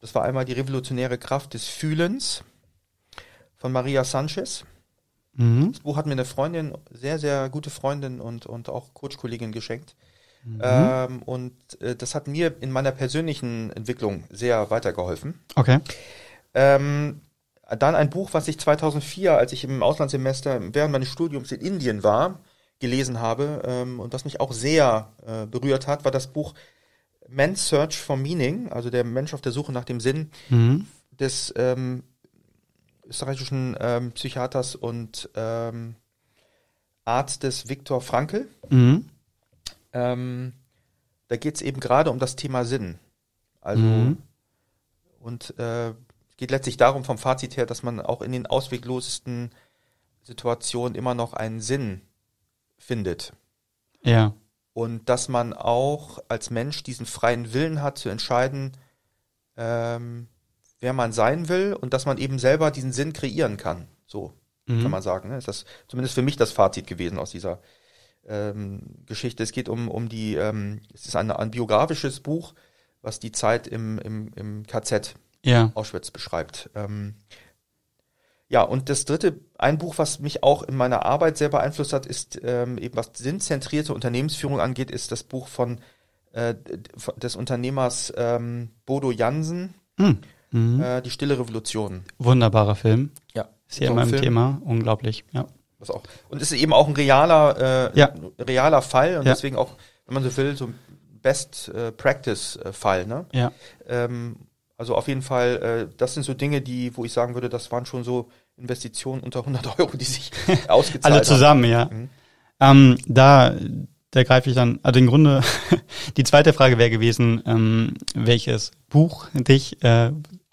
Das war einmal die revolutionäre Kraft des Fühlens von Maria Sanchez. Mhm. Das Buch hat mir eine Freundin, sehr, sehr gute Freundin und, und auch Coach-Kollegin geschenkt. Mhm. Ähm, und äh, das hat mir in meiner persönlichen Entwicklung sehr weitergeholfen. Okay. Ähm, dann ein Buch, was ich 2004, als ich im Auslandssemester während meines Studiums in Indien war, gelesen habe ähm, und was mich auch sehr äh, berührt hat, war das Buch Man's Search for Meaning, also der Mensch auf der Suche nach dem Sinn mhm. des ähm, österreichischen ähm, Psychiaters und ähm, Arztes Viktor Frankl. Mhm. Ähm, da geht es eben gerade um das Thema Sinn. Also mhm. und äh, geht letztlich darum vom Fazit her, dass man auch in den ausweglosesten Situationen immer noch einen Sinn findet. Ja. Und dass man auch als Mensch diesen freien Willen hat zu entscheiden, ähm, wer man sein will und dass man eben selber diesen Sinn kreieren kann. So mhm. kann man sagen. Ne? Ist das zumindest für mich das Fazit gewesen aus dieser ähm, Geschichte. Es geht um, um die, ähm, es ist ein, ein biografisches Buch, was die Zeit im, im, im KZ ja. Auschwitz beschreibt. Ähm, ja, und das dritte, ein Buch, was mich auch in meiner Arbeit sehr beeinflusst hat, ist ähm, eben was sinnzentrierte Unternehmensführung angeht, ist das Buch von äh, des Unternehmers ähm, Bodo Jansen, hm. mhm. äh, Die Stille Revolution. Wunderbarer Film. Ja. Ist hier immer im Thema, unglaublich, ja. Das auch. Und ist eben auch ein realer, äh, ja. realer Fall und ja. deswegen auch, wenn man so will, so ein Best äh, Practice äh, Fall. Ne? Ja. Ähm, also auf jeden Fall, äh, das sind so Dinge, die, wo ich sagen würde, das waren schon so Investitionen unter 100 <laughs> Euro, die sich <laughs> ausgezahlt also haben. Alle zusammen, haben. ja. Mhm. Ähm, da, da greife ich dann, also im Grunde, <laughs> die zweite Frage wäre gewesen, ähm, welches Buch dich äh,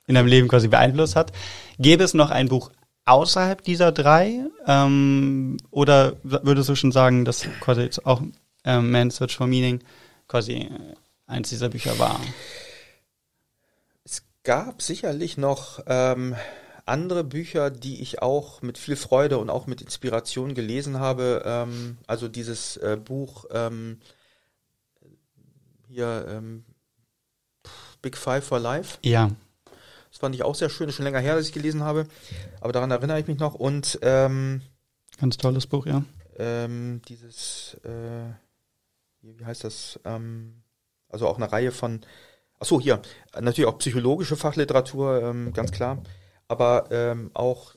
in deinem Leben quasi beeinflusst hat. Gäbe es noch ein Buch außerhalb dieser drei? Ähm, oder würdest du schon sagen, dass quasi jetzt auch ähm, Man's Search for Meaning quasi äh, eins dieser Bücher war? Es gab sicherlich noch ähm, andere Bücher, die ich auch mit viel Freude und auch mit Inspiration gelesen habe. Ähm, also dieses äh, Buch ähm, hier ähm, Big Five for Life. Ja. Das fand ich auch sehr schön, schon länger her, dass ich gelesen habe, aber daran erinnere ich mich noch. Und ähm, ganz tolles Buch, ja. Ähm, dieses, äh, wie heißt das? Ähm, also auch eine Reihe von, Ach so, hier, natürlich auch psychologische Fachliteratur, ähm, ganz klar, aber ähm, auch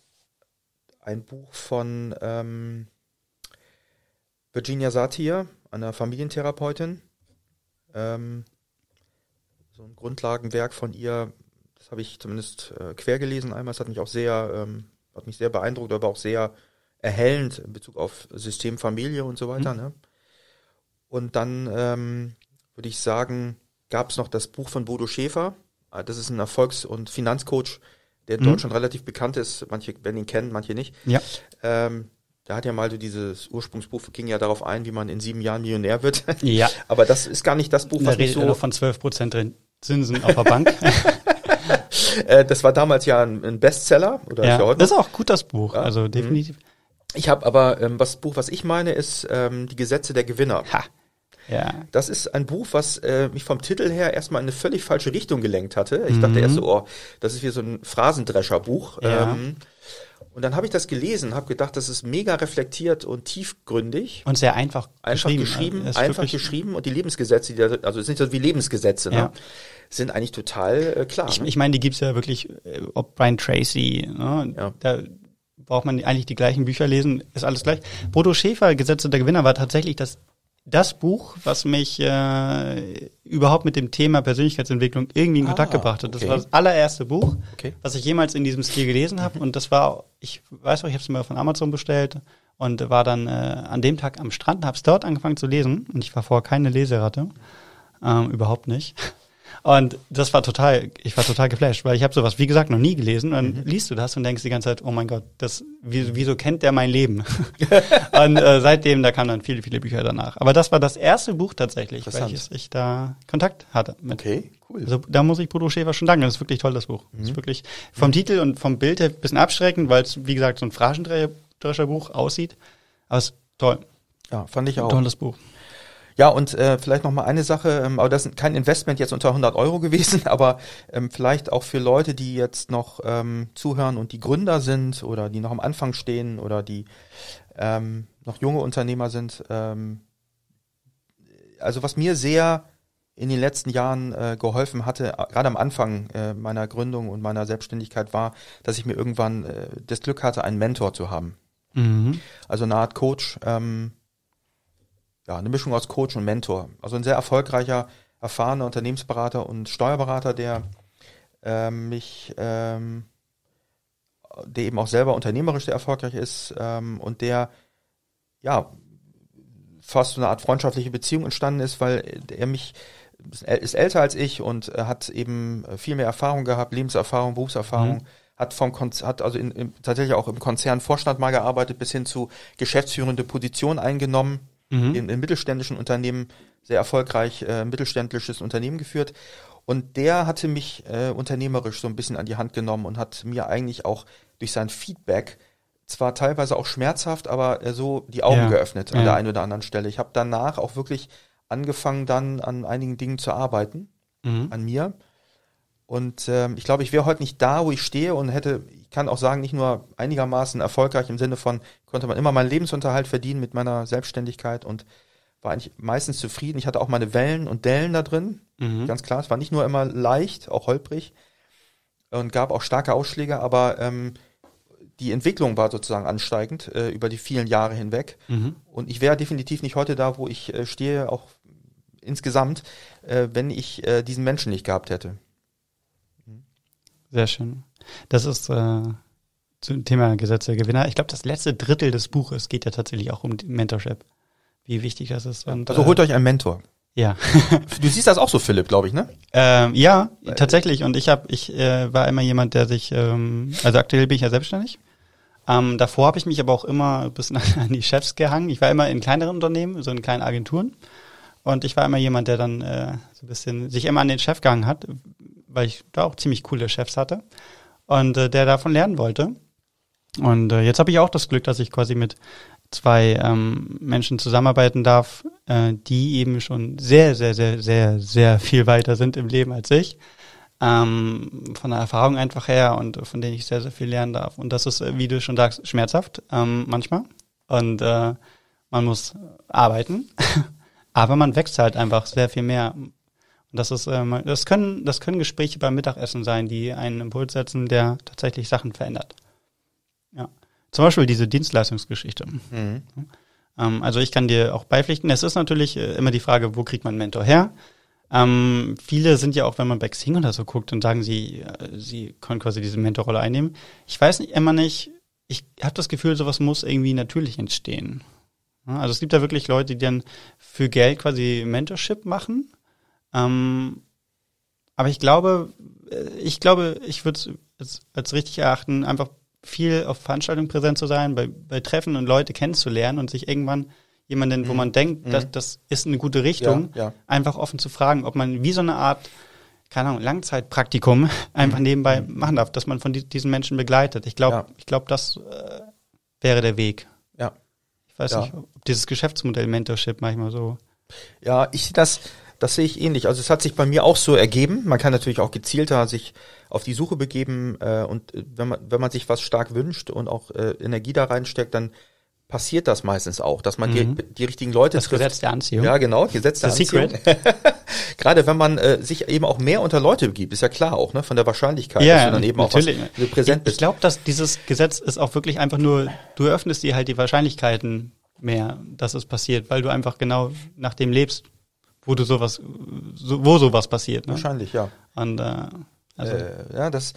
ein Buch von ähm, Virginia Satir, einer Familientherapeutin so ein Grundlagenwerk von ihr, habe ich zumindest äh, quer gelesen einmal. Das hat mich auch sehr, ähm, hat mich sehr beeindruckt, aber auch sehr erhellend in Bezug auf System Familie und so mhm. weiter. Mhm. Ne? Und dann ähm, würde ich sagen, gab es noch das Buch von Bodo Schäfer. Ah, das ist ein Erfolgs- und Finanzcoach, der in mhm. Deutschland relativ bekannt ist. Manche werden ihn kennen, manche nicht. Ja. Ähm, da hat ja mal so dieses Ursprungsbuch ging ja darauf ein, wie man in sieben Jahren Millionär wird. <laughs> Ja. Aber das ist gar nicht das Buch, was da mich so von 12 Prozent Zinsen auf der Bank. <laughs> <laughs> Äh, das war damals ja ein Bestseller. Oder ja, ist das ist auch gut, das Buch. Ja? Also mhm. definitiv. Ich habe aber, ähm, was Buch, was ich meine, ist ähm, Die Gesetze der Gewinner. Ha. Ja. Das ist ein Buch, was äh, mich vom Titel her erstmal in eine völlig falsche Richtung gelenkt hatte. Ich mhm. dachte erst so, oh, das ist wie so ein Phrasendrescherbuch. Ja. Ähm, und dann habe ich das gelesen, habe gedacht, das ist mega reflektiert und tiefgründig. Und sehr einfach, einfach geschrieben. geschrieben also, einfach geschrieben und die Lebensgesetze, die da, also es ist nicht so wie Lebensgesetze, ne? ja. ne? sind eigentlich total äh, klar. Ich, ne? ich meine, die gibt's ja wirklich, äh, ob Brian Tracy, ne? ja. da braucht man eigentlich die gleichen Bücher lesen, ist alles gleich. Bodo Schäfer, Gesetze der Gewinner, war tatsächlich das, das Buch, was mich äh, überhaupt mit dem Thema Persönlichkeitsentwicklung irgendwie in ah, Kontakt gebracht hat. Das okay. war das allererste Buch, okay. was ich jemals in diesem Stil gelesen habe. Und das war, ich weiß auch, ich habe es mir von Amazon bestellt und war dann äh, an dem Tag am Strand, habe es dort angefangen zu lesen und ich war vorher keine Leseratte, ähm, überhaupt nicht. Und das war total, ich war total geflasht, weil ich habe sowas, wie gesagt, noch nie gelesen. Und dann mhm. liest du das und denkst die ganze Zeit, oh mein Gott, das, wieso kennt der mein Leben? <laughs> und äh, seitdem, da kamen dann viele, viele Bücher danach. Aber das war das erste Buch tatsächlich, welches ich da Kontakt hatte mit. Okay. Cool. Also, da muss ich Bodo Schäfer schon danken. Das ist wirklich toll, das Buch. Mhm. Das ist mhm. wirklich vom mhm. Titel und vom Bild her ein bisschen abschreckend, weil es, wie gesagt, so ein Buch aussieht. Aber es ist toll. Ja, fand ich auch. tolles Buch. Ja, und äh, vielleicht nochmal eine Sache, ähm, aber das ist kein Investment jetzt unter 100 Euro gewesen, <laughs> aber ähm, vielleicht auch für Leute, die jetzt noch ähm, zuhören und die Gründer sind oder die noch am Anfang stehen oder die ähm, noch junge Unternehmer sind. Ähm, also was mir sehr in den letzten Jahren äh, geholfen hatte, gerade am Anfang äh, meiner Gründung und meiner Selbstständigkeit war, dass ich mir irgendwann äh, das Glück hatte, einen Mentor zu haben. Mhm. Also eine Art Coach, ähm, ja, eine Mischung aus Coach und Mentor. Also ein sehr erfolgreicher, erfahrener Unternehmensberater und Steuerberater, der äh, mich, ähm, der eben auch selber unternehmerisch sehr erfolgreich ist ähm, und der, ja, fast so eine Art freundschaftliche Beziehung entstanden ist, weil er mich ist älter als ich und äh, hat eben viel mehr Erfahrung gehabt, Lebenserfahrung, Berufserfahrung, mhm. hat vom Konz hat also in, in, tatsächlich auch im Konzernvorstand mal gearbeitet, bis hin zu geschäftsführende Position eingenommen mhm. in, in, mittelständischen Unternehmen, sehr erfolgreich äh, mittelständisches Unternehmen geführt. Und der hatte mich äh, unternehmerisch so ein bisschen an die Hand genommen und hat mir eigentlich auch durch sein Feedback zwar teilweise auch schmerzhaft, aber äh, so die Augen ja. geöffnet an ja. der einen oder anderen Stelle. Ich habe danach auch wirklich angefangen, dann an einigen Dingen zu arbeiten, mhm. an mir. Und ähm, ich glaube, ich wäre heute nicht da, wo ich stehe und hätte, ich kann auch sagen, nicht nur einigermaßen erfolgreich im Sinne von, konnte man immer meinen Lebensunterhalt verdienen mit meiner Selbstständigkeit und war eigentlich meistens zufrieden. Ich hatte auch meine Wellen und Dellen da drin, mhm. ganz klar. Es war nicht nur immer leicht, auch holprig und gab auch starke Ausschläge, aber ähm, die Entwicklung war sozusagen ansteigend äh, über die vielen Jahre hinweg. Mhm. Und ich wäre definitiv nicht heute da, wo ich äh, stehe, auch insgesamt, äh, wenn ich äh, diesen Menschen nicht gehabt hätte. Sehr schön. Das ist äh, zum Thema Gesetze Gewinner. Ich glaube, das letzte Drittel des Buches geht ja tatsächlich auch um Mentorship. Wie wichtig das ist. Und, also äh, holt äh, euch einen Mentor. Ja. <laughs> du siehst das auch so, Philipp, glaube ich, ne? Ähm, ja, tatsächlich. Und ich habe, ich äh, war immer jemand, der sich, ähm, also aktuell bin ich ja selbstständig. Ähm, davor habe ich mich aber auch immer ein bisschen <laughs> an die Chefs gehangen. Ich war immer in kleineren Unternehmen, so in kleinen Agenturen. Und ich war immer jemand, der dann äh, so ein bisschen sich immer an den Chef gehangen hat, weil ich da auch ziemlich coole Chefs hatte und äh, der davon lernen wollte. Und äh, jetzt habe ich auch das Glück, dass ich quasi mit zwei ähm, Menschen zusammenarbeiten darf, äh, die eben schon sehr, sehr, sehr, sehr, sehr viel weiter sind im Leben als ich. Ähm, von der Erfahrung einfach her und von denen ich sehr, sehr viel lernen darf. Und das ist, wie du schon sagst, schmerzhaft ähm, manchmal. Und äh, man muss arbeiten, <laughs> aber man wächst halt einfach sehr viel mehr das ist, ähm, das können, das können Gespräche beim Mittagessen sein, die einen Impuls setzen, der tatsächlich Sachen verändert. Ja. Zum Beispiel diese Dienstleistungsgeschichte. Mhm. Ähm, also ich kann dir auch beipflichten. Es ist natürlich äh, immer die Frage, wo kriegt man einen Mentor her? Ähm, viele sind ja auch, wenn man bei Xing oder so guckt und sagen, sie, äh, sie können quasi diese Mentorrolle einnehmen. Ich weiß nicht, immer nicht, ich habe das Gefühl, sowas muss irgendwie natürlich entstehen. Also es gibt da wirklich Leute, die dann für Geld quasi Mentorship machen ähm, aber ich glaube, äh, ich glaube, ich würde es als richtig erachten, einfach viel auf Veranstaltungen präsent zu sein, bei, bei Treffen und Leute kennenzulernen und sich irgendwann jemanden, mhm. wo man denkt, mhm. das, das ist eine gute Richtung, ja, ja. einfach offen zu fragen, ob man wie so eine Art, keine Ahnung, Langzeitpraktikum mhm. <laughs> einfach nebenbei mhm. machen darf, dass man von die, diesen Menschen begleitet. Ich glaube, ja. ich glaube, das äh, wäre der Weg. Ja. Ich weiß nicht, ob dieses Geschäftsmodell Mentorship manchmal so. Ja, ich sehe das das sehe ich ähnlich. Also es hat sich bei mir auch so ergeben. Man kann natürlich auch gezielter sich auf die Suche begeben äh, und äh, wenn man, wenn man sich was stark wünscht und auch äh, Energie da reinsteckt, dann passiert das meistens auch, dass man mhm. die, die richtigen Leute das trifft. Gesetz der Anziehung. Ja, genau, Gesetz der Anziehung. Secret. <laughs> Gerade wenn man äh, sich eben auch mehr unter Leute begibt, ist ja klar auch, ne, von der Wahrscheinlichkeit, ja, dass du dann eben natürlich. auch was, präsent bist. Ich glaube, dass dieses Gesetz ist auch wirklich einfach nur, du eröffnest dir halt die Wahrscheinlichkeiten mehr, dass es passiert, weil du einfach genau nach dem lebst, wo du sowas, so, wo sowas passiert. Ne? Wahrscheinlich, ja. Und, äh, also. Äh, ja, das,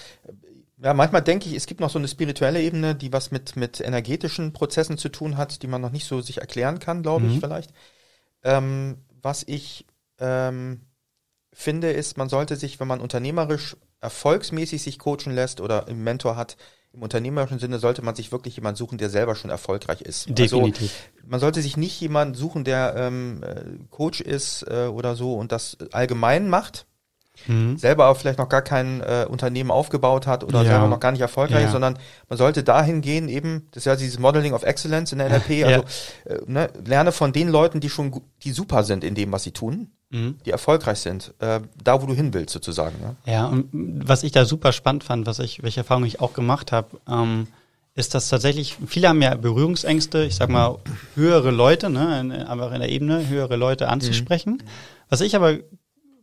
ja, manchmal denke ich, es gibt noch so eine spirituelle Ebene, die was mit, mit energetischen Prozessen zu tun hat, die man noch nicht so sich erklären kann, glaube mhm. ich vielleicht. Ähm, was ich ähm, finde, ist, man sollte sich, wenn man unternehmerisch erfolgsmäßig sich coachen lässt oder einen Mentor hat, im unternehmerischen Sinne sollte man sich wirklich jemanden suchen, der selber schon erfolgreich ist. Also Definitiv. Also, man sollte sich nicht jemanden suchen, der ähm, äh, Coach ist äh, oder so und das allgemein macht, Mhm. selber auch vielleicht noch gar kein äh, Unternehmen aufgebaut hat oder ja. selber noch gar nicht erfolgreich, ja. ist, sondern man sollte dahin gehen, eben, das ist ja dieses Modeling of Excellence in der NLP, also ja. äh, ne, lerne von den Leuten, die schon, die super sind in dem, was sie tun mhm. die erfolgreich sind, äh, da wo du hin willst sozusagen. Ne? ja, und was ich da super spannend fand, was ich, welche Erfahrung ich auch gemacht habe, ähm, ist dass tatsächlich, viele haben ja Berührungsängste, ich sag mal, höhere Leute, ne, einfach in der Ebene, höhere Leute anzusprechen. Mhm. Was ich aber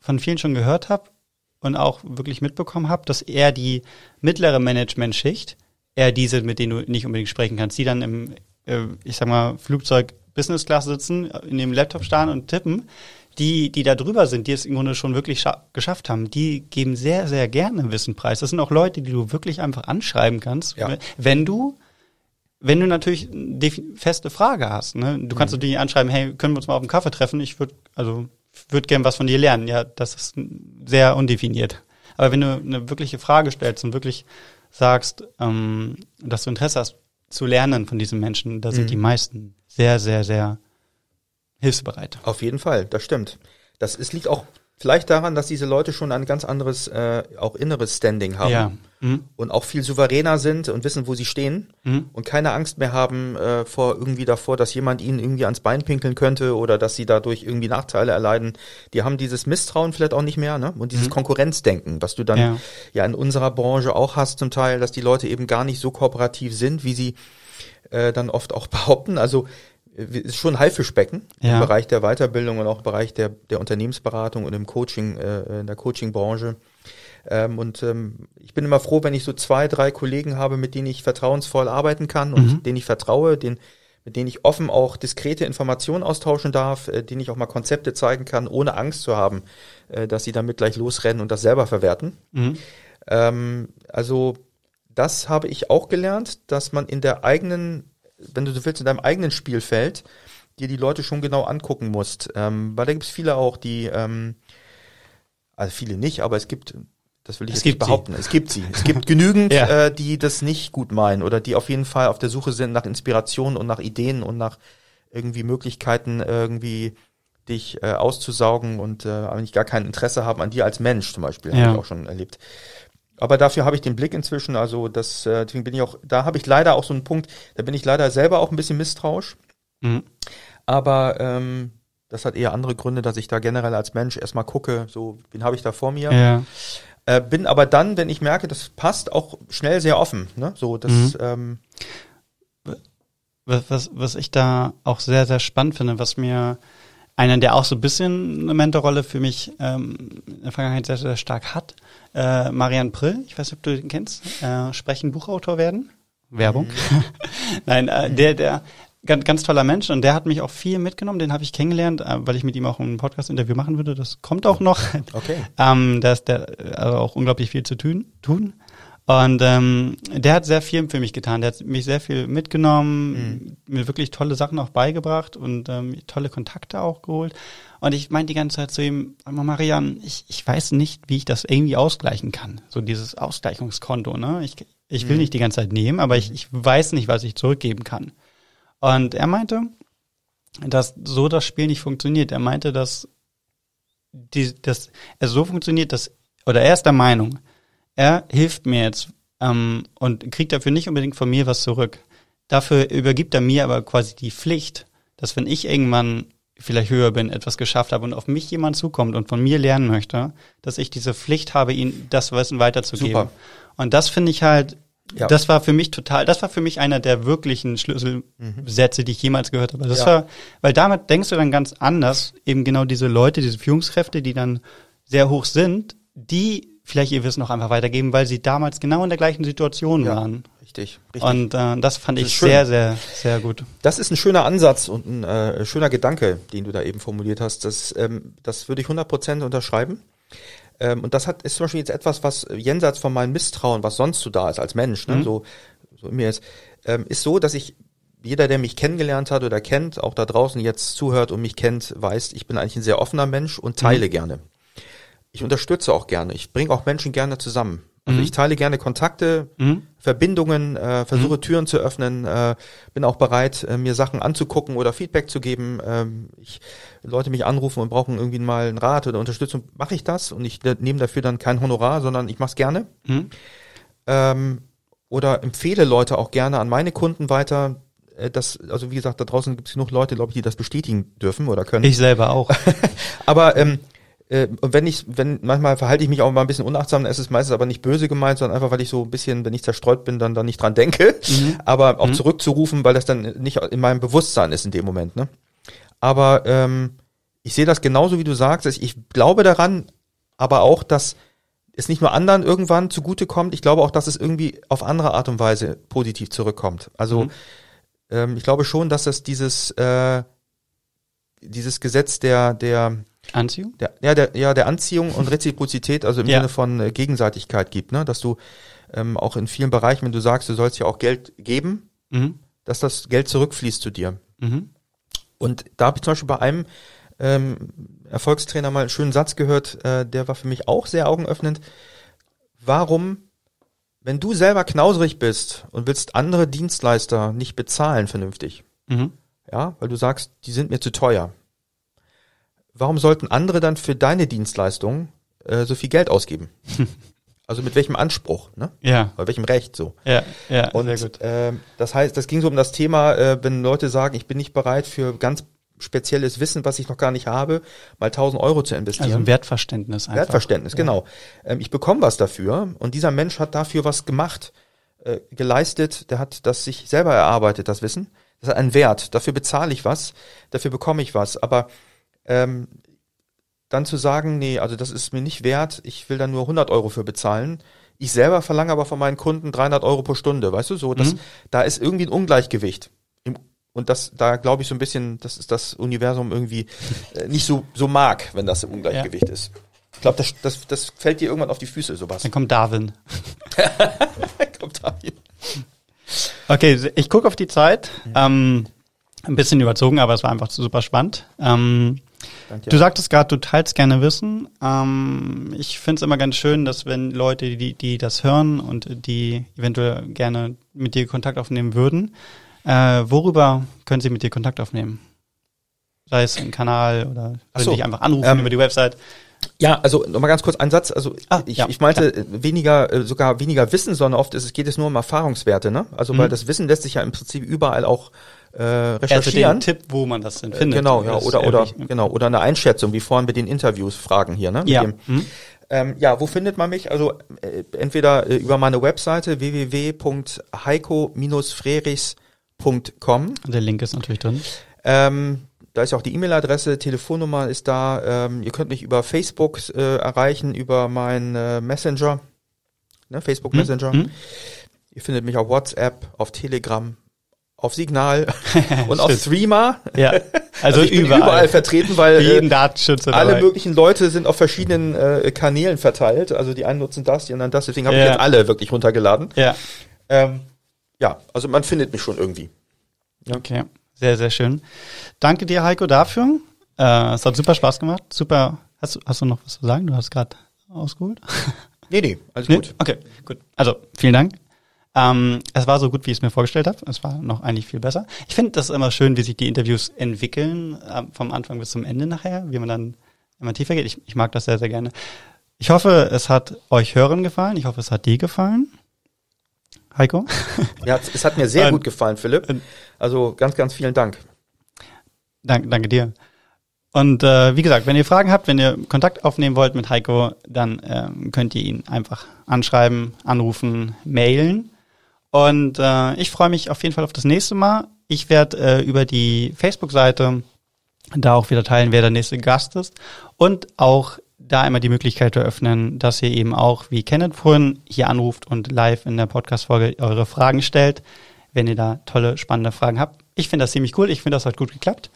von vielen schon gehört habe und auch wirklich mitbekommen habe, dass eher die mittlere Management-Schicht, eher diese, mit denen du nicht unbedingt sprechen kannst, die dann im, äh, ich sag mal, Flugzeug Business Class sitzen, in dem Laptop starren und tippen, die, die da drüber sind, die es im Grunde schon wirklich geschafft haben, die geben sehr, sehr gerne Wissen preis. Das sind auch Leute, die du wirklich einfach anschreiben kannst, ja. Ne, wenn du wenn du natürlich eine feste Frage hast, ne? du kannst mhm. natürlich anschreiben, hey, können wir uns mal auf einen Kaffee treffen? Ich würde, also würde gern was von dir lernen. Ja, das ist sehr undefiniert. Aber wenn du eine wirkliche Frage stellst und wirklich sagst, ähm, dass du Interesse hast zu lernen von diesen Menschen, da sind mhm. die meisten sehr, sehr, sehr hilfsbereit. Auf jeden Fall, das stimmt. Das ist, liegt auch vielleicht daran, dass diese Leute schon ein ganz anderes, äh, auch inneres Standing haben ja. mhm. und auch viel souveräner sind und wissen, wo sie stehen mhm. und keine Angst mehr haben äh, vor irgendwie davor, dass jemand ihnen irgendwie ans Bein pinkeln könnte oder dass sie dadurch irgendwie Nachteile erleiden. Die haben dieses Misstrauen vielleicht auch nicht mehr ne? und dieses mhm. Konkurrenzdenken, was du dann ja. ja in unserer Branche auch hast zum Teil, dass die Leute eben gar nicht so kooperativ sind, wie sie äh, dann oft auch <laughs> behaupten. Also ist schon ein Haifischbecken ja. im Bereich der Weiterbildung und auch im Bereich der, der Unternehmensberatung und im Coaching, äh, in der Coachingbranche. Ähm, und ähm, ich bin immer froh, wenn ich so zwei, drei Kollegen habe, mit denen ich vertrauensvoll arbeiten kann und mhm. denen ich vertraue, den, mit denen ich offen auch diskrete Informationen austauschen darf, äh, denen ich auch mal Konzepte zeigen kann, ohne Angst zu haben, äh, dass sie damit gleich losrennen und das selber verwerten. Mhm. Ähm, also das habe ich auch gelernt, dass man in der eigenen wenn du so willst, in deinem eigenen Spielfeld dir die Leute schon genau angucken musst. Ähm, weil da gibt es viele auch, die, ähm, also viele nicht, aber es gibt, das will ich es jetzt nicht behaupten, sie. es gibt sie. Es gibt genügend, <laughs> ja. äh, die das nicht gut meinen oder die auf jeden Fall auf der Suche sind nach Inspiration und nach Ideen und nach irgendwie Möglichkeiten, irgendwie dich äh, auszusaugen und äh, eigentlich gar kein Interesse haben an dir als Mensch zum Beispiel, ja. habe ich auch schon erlebt. Aber dafür habe ich den Blick inzwischen, also das, äh, deswegen bin ich auch, da habe ich leider auch so einen Punkt, da bin ich leider selber auch ein bisschen misstrauisch. Mhm. Aber ähm, das hat eher andere Gründe, dass ich da generell als Mensch erstmal gucke, so, wen habe ich da vor mir? Ja. Äh, bin aber dann, wenn ich merke, das passt, auch schnell sehr offen. Ne? So, das, mhm. ähm, was, was, was ich da auch sehr, sehr spannend finde, was mir einer, der auch so ein bisschen eine Mentorrolle für mich ähm, in der Vergangenheit sehr, sehr stark hat, äh, Marian Prill, ich weiß nicht, ob du den kennst, äh, sprechen Buchautor werden. Werbung. Mhm. <laughs> Nein, äh, mhm. der, der ganz, ganz toller Mensch und der hat mich auch viel mitgenommen. Den habe ich kennengelernt, äh, weil ich mit ihm auch ein Podcast-Interview machen würde. Das kommt auch noch. Okay. Ähm, da ist der äh, also auch unglaublich viel zu tun. tun. Und ähm, der hat sehr viel für mich getan. Der hat mich sehr viel mitgenommen, mhm. mir wirklich tolle Sachen auch beigebracht und ähm, tolle Kontakte auch geholt. Und ich meinte die ganze Zeit zu ihm, mal Marian, ich, ich weiß nicht, wie ich das irgendwie ausgleichen kann. So dieses Ausgleichungskonto, ne? Ich, ich will mhm. nicht die ganze Zeit nehmen, aber ich, ich weiß nicht, was ich zurückgeben kann. Und er meinte, dass so das Spiel nicht funktioniert. Er meinte, dass die, dass es so funktioniert, dass, oder er ist der Meinung, er hilft mir jetzt ähm, und kriegt dafür nicht unbedingt von mir was zurück. Dafür übergibt er mir aber quasi die Pflicht, dass wenn ich irgendwann vielleicht höher bin, etwas geschafft habe und auf mich jemand zukommt und von mir lernen möchte, dass ich diese Pflicht habe, ihm das Wissen weiterzugeben. Super. Und das finde ich halt, ja. das war für mich total, das war für mich einer der wirklichen mhm. Schlüsselsätze, die ich jemals gehört habe. Das ja. war, weil damit denkst du dann ganz anders, eben genau diese Leute, diese Führungskräfte, die dann sehr hoch sind, die vielleicht ihr Wissen noch einfach weitergeben, weil sie damals genau in der gleichen Situation ja, waren. Richtig, richtig. Und äh, das fand das ich schön. sehr, sehr, sehr gut. Das ist ein schöner Ansatz und ein äh, schöner Gedanke, den du da eben formuliert hast. Das, ähm, das würde ich 100% unterschreiben. Ähm, und das hat, ist zum Beispiel jetzt etwas, was jenseits von meinem Misstrauen, was sonst so da ist als Mensch, ne, mhm. so, so in mir ist, ähm, ist so, dass ich jeder, der mich kennengelernt hat oder kennt, auch da draußen jetzt zuhört und mich kennt, weiß, ich bin eigentlich ein sehr offener Mensch und teile mhm. gerne ich unterstütze auch gerne. Ich bringe auch Menschen gerne zusammen. Also mhm. ich teile gerne Kontakte, mhm. Verbindungen, äh, versuche mhm. Türen zu öffnen, äh, bin auch bereit, äh, mir Sachen anzugucken oder Feedback zu geben. Ähm, ich, Leute mich anrufen und brauchen irgendwie mal einen Rat oder Unterstützung, mache ich das und ich ne, nehme dafür dann kein Honorar, sondern ich mache es gerne. Mhm. Ähm, oder empfehle Leute auch gerne an meine Kunden weiter. Äh, das, also wie gesagt, da draußen gibt es genug Leute, glaube ich, die das bestätigen dürfen oder können. Ich selber auch. <laughs> Aber ähm, äh, und wenn ich, wenn manchmal verhalte ich mich auch mal ein bisschen unachtsam, dann ist es meistens aber nicht böse gemeint, sondern einfach, weil ich so ein bisschen, wenn ich zerstreut bin, dann da nicht dran denke. Mhm. Aber auch mhm. zurückzurufen, weil das dann nicht in meinem Bewusstsein ist in dem Moment. Ne? Aber ähm, ich sehe das genauso, wie du sagst. Ich glaube daran, aber auch, dass es nicht nur anderen irgendwann zugutekommt. Ich glaube auch, dass es irgendwie auf andere Art und Weise positiv zurückkommt. Also mhm. ähm, ich glaube schon, dass das dieses äh, dieses Gesetz der der Anziehung? Der, ja, der, ja, der Anziehung und <laughs> Reziprozität, also im ja. Sinne von äh, Gegenseitigkeit gibt, ne? dass du ähm, auch in vielen Bereichen, wenn du sagst, du sollst ja auch Geld geben, mhm. dass das Geld zurückfließt zu dir. Mhm. Und da habe ich zum Beispiel bei einem ähm, Erfolgstrainer mal einen schönen Satz gehört, äh, der war für mich auch sehr augenöffnend. Warum, wenn du selber knauserig bist und willst andere Dienstleister nicht bezahlen vernünftig, mhm. ja, weil du sagst, die sind mir zu teuer, warum sollten andere dann für deine Dienstleistungen äh, so viel Geld ausgeben? <laughs> also mit welchem Anspruch, ne? Ja. Bei welchem Recht so? Ja, ja. Und sehr gut. Äh, das heißt, das ging so um das Thema, äh, wenn Leute sagen, ich bin nicht bereit für ganz spezielles Wissen, was ich noch gar nicht habe, mal 1000 Euro zu investieren. Also ein Wertverständnis einfach. Wertverständnis, genau. Ähm, ich bekomme was dafür und dieser Mensch hat dafür was gemacht, äh, geleistet, der hat das sich selber erarbeitet, das Wissen. Das hat einen Wert. Dafür bezahle ich was, dafür bekomme ich was. Aber ähm, dann zu sagen, nee, also das ist mir nicht wert, ich will da nur 100 Euro für bezahlen. Ich selber verlange aber von meinen Kunden 300 Euro pro Stunde, weißt du so, das, mhm. da ist irgendwie ein Ungleichgewicht. und das, da glaube ich so ein bisschen, das ist das Universum irgendwie äh, nicht so, so mag, wenn das im Ungleichgewicht ja. ist. Ich glaube, das, das, das fällt dir irgendwann auf die Füße, sowas. Dann kommt Darwin. <laughs> kommt Darwin. Okay, ich gucke auf die Zeit. Ähm, ein bisschen überzogen, aber es war einfach super spannend. Ähm, Danke. Du sagtest gerade, du teilst gerne Wissen. Ähm, ich finde es immer ganz schön, dass wenn Leute, die, die das hören und die eventuell gerne mit dir Kontakt aufnehmen würden, äh, worüber können sie mit dir Kontakt aufnehmen? Sei es ein Kanal oder Ach so. dich einfach anrufen ähm, über die Website. Ja, also nochmal ganz kurz ein Satz. Also ah, ich, ja, ich meinte ja. weniger, äh, sogar weniger Wissen, sondern oft ist, es geht es nur um Erfahrungswerte. Ne? Also mhm. weil das Wissen lässt sich ja im Prinzip überall auch äh, recherchieren. Also den Tipp, wo man das denn äh, findet. Äh, genau, ja, oder, oder, genau, oder eine Einschätzung, wie vorhin mit den Interviews fragen hier, ne? ja. Hm. Ähm, ja, wo findet man mich? Also äh, entweder äh, über meine Webseite www.heiko-frerichs.com. Der Link ist natürlich drin. Ähm, da ist auch die E-Mail-Adresse, Telefonnummer ist da. Ähm, ihr könnt mich über Facebook äh, erreichen, über meinen äh, Messenger, ne, Facebook mhm, Messenger. Hm? Hm? Ihr findet mich auf WhatsApp, auf Telegram, auf Signal <laughs> und auf Streamer. Ja. <laughs> Also, also überall. überall. vertreten, weil äh, jeden Datenschützer alle dabei. möglichen Leute sind auf verschiedenen äh, Kanälen verteilt. Also die einen nutzen das, die anderen das. Deswegen habe ja. ich jetzt alle wirklich runtergeladen. Ja. Ähm, ja, also man findet mich schon irgendwie. Ja. Okay, sehr, sehr schön. Danke dir, Heiko, dafür. Äh, es hat super Spaß gemacht. Super. Hast du, hast du noch was zu sagen? Du hast gerade ausgeholt. Nee, nee, alles nee? gut. Okay, gut. Also, vielen Dank. Ähm, es war so gut, wie ich es mir vorgestellt habe. Es war noch eigentlich viel besser. Ich finde das immer schön, wie sich die Interviews entwickeln, äh, vom Anfang bis zum Ende nachher, wie man dann immer tiefer geht. Ich, ich mag das sehr, sehr gerne. Ich hoffe, es hat euch hören gefallen. Ich hoffe, es hat dir gefallen. Heiko? <laughs> Ja, es hat mir sehr gut gefallen, Philipp. Also ganz, ganz vielen Dank. Danke, danke dir. Und äh, wie gesagt, wenn ihr Fragen habt, wenn ihr Kontakt aufnehmen wollt mit Heiko, dann ähm, könnt ihr ihn einfach anschreiben, anrufen, mailen. Und äh, ich freue mich auf jeden Fall auf das nächste Mal. Ich werde äh, über die Facebook-Seite da auch wieder teilen, wer der nächste Gast ist. Und auch da immer die Möglichkeit eröffnen, dass ihr eben auch, wie Kenneth vorhin, hier anruft und live in der Podcast-Folge eure Fragen stellt, wenn ihr da tolle, spannende Fragen habt. Ich finde das ziemlich cool. Ich finde, das hat gut geklappt.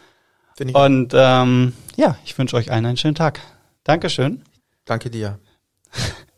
Ich und ähm, ja, ich wünsche euch allen einen schönen Tag. Dankeschön. Danke dir. <laughs>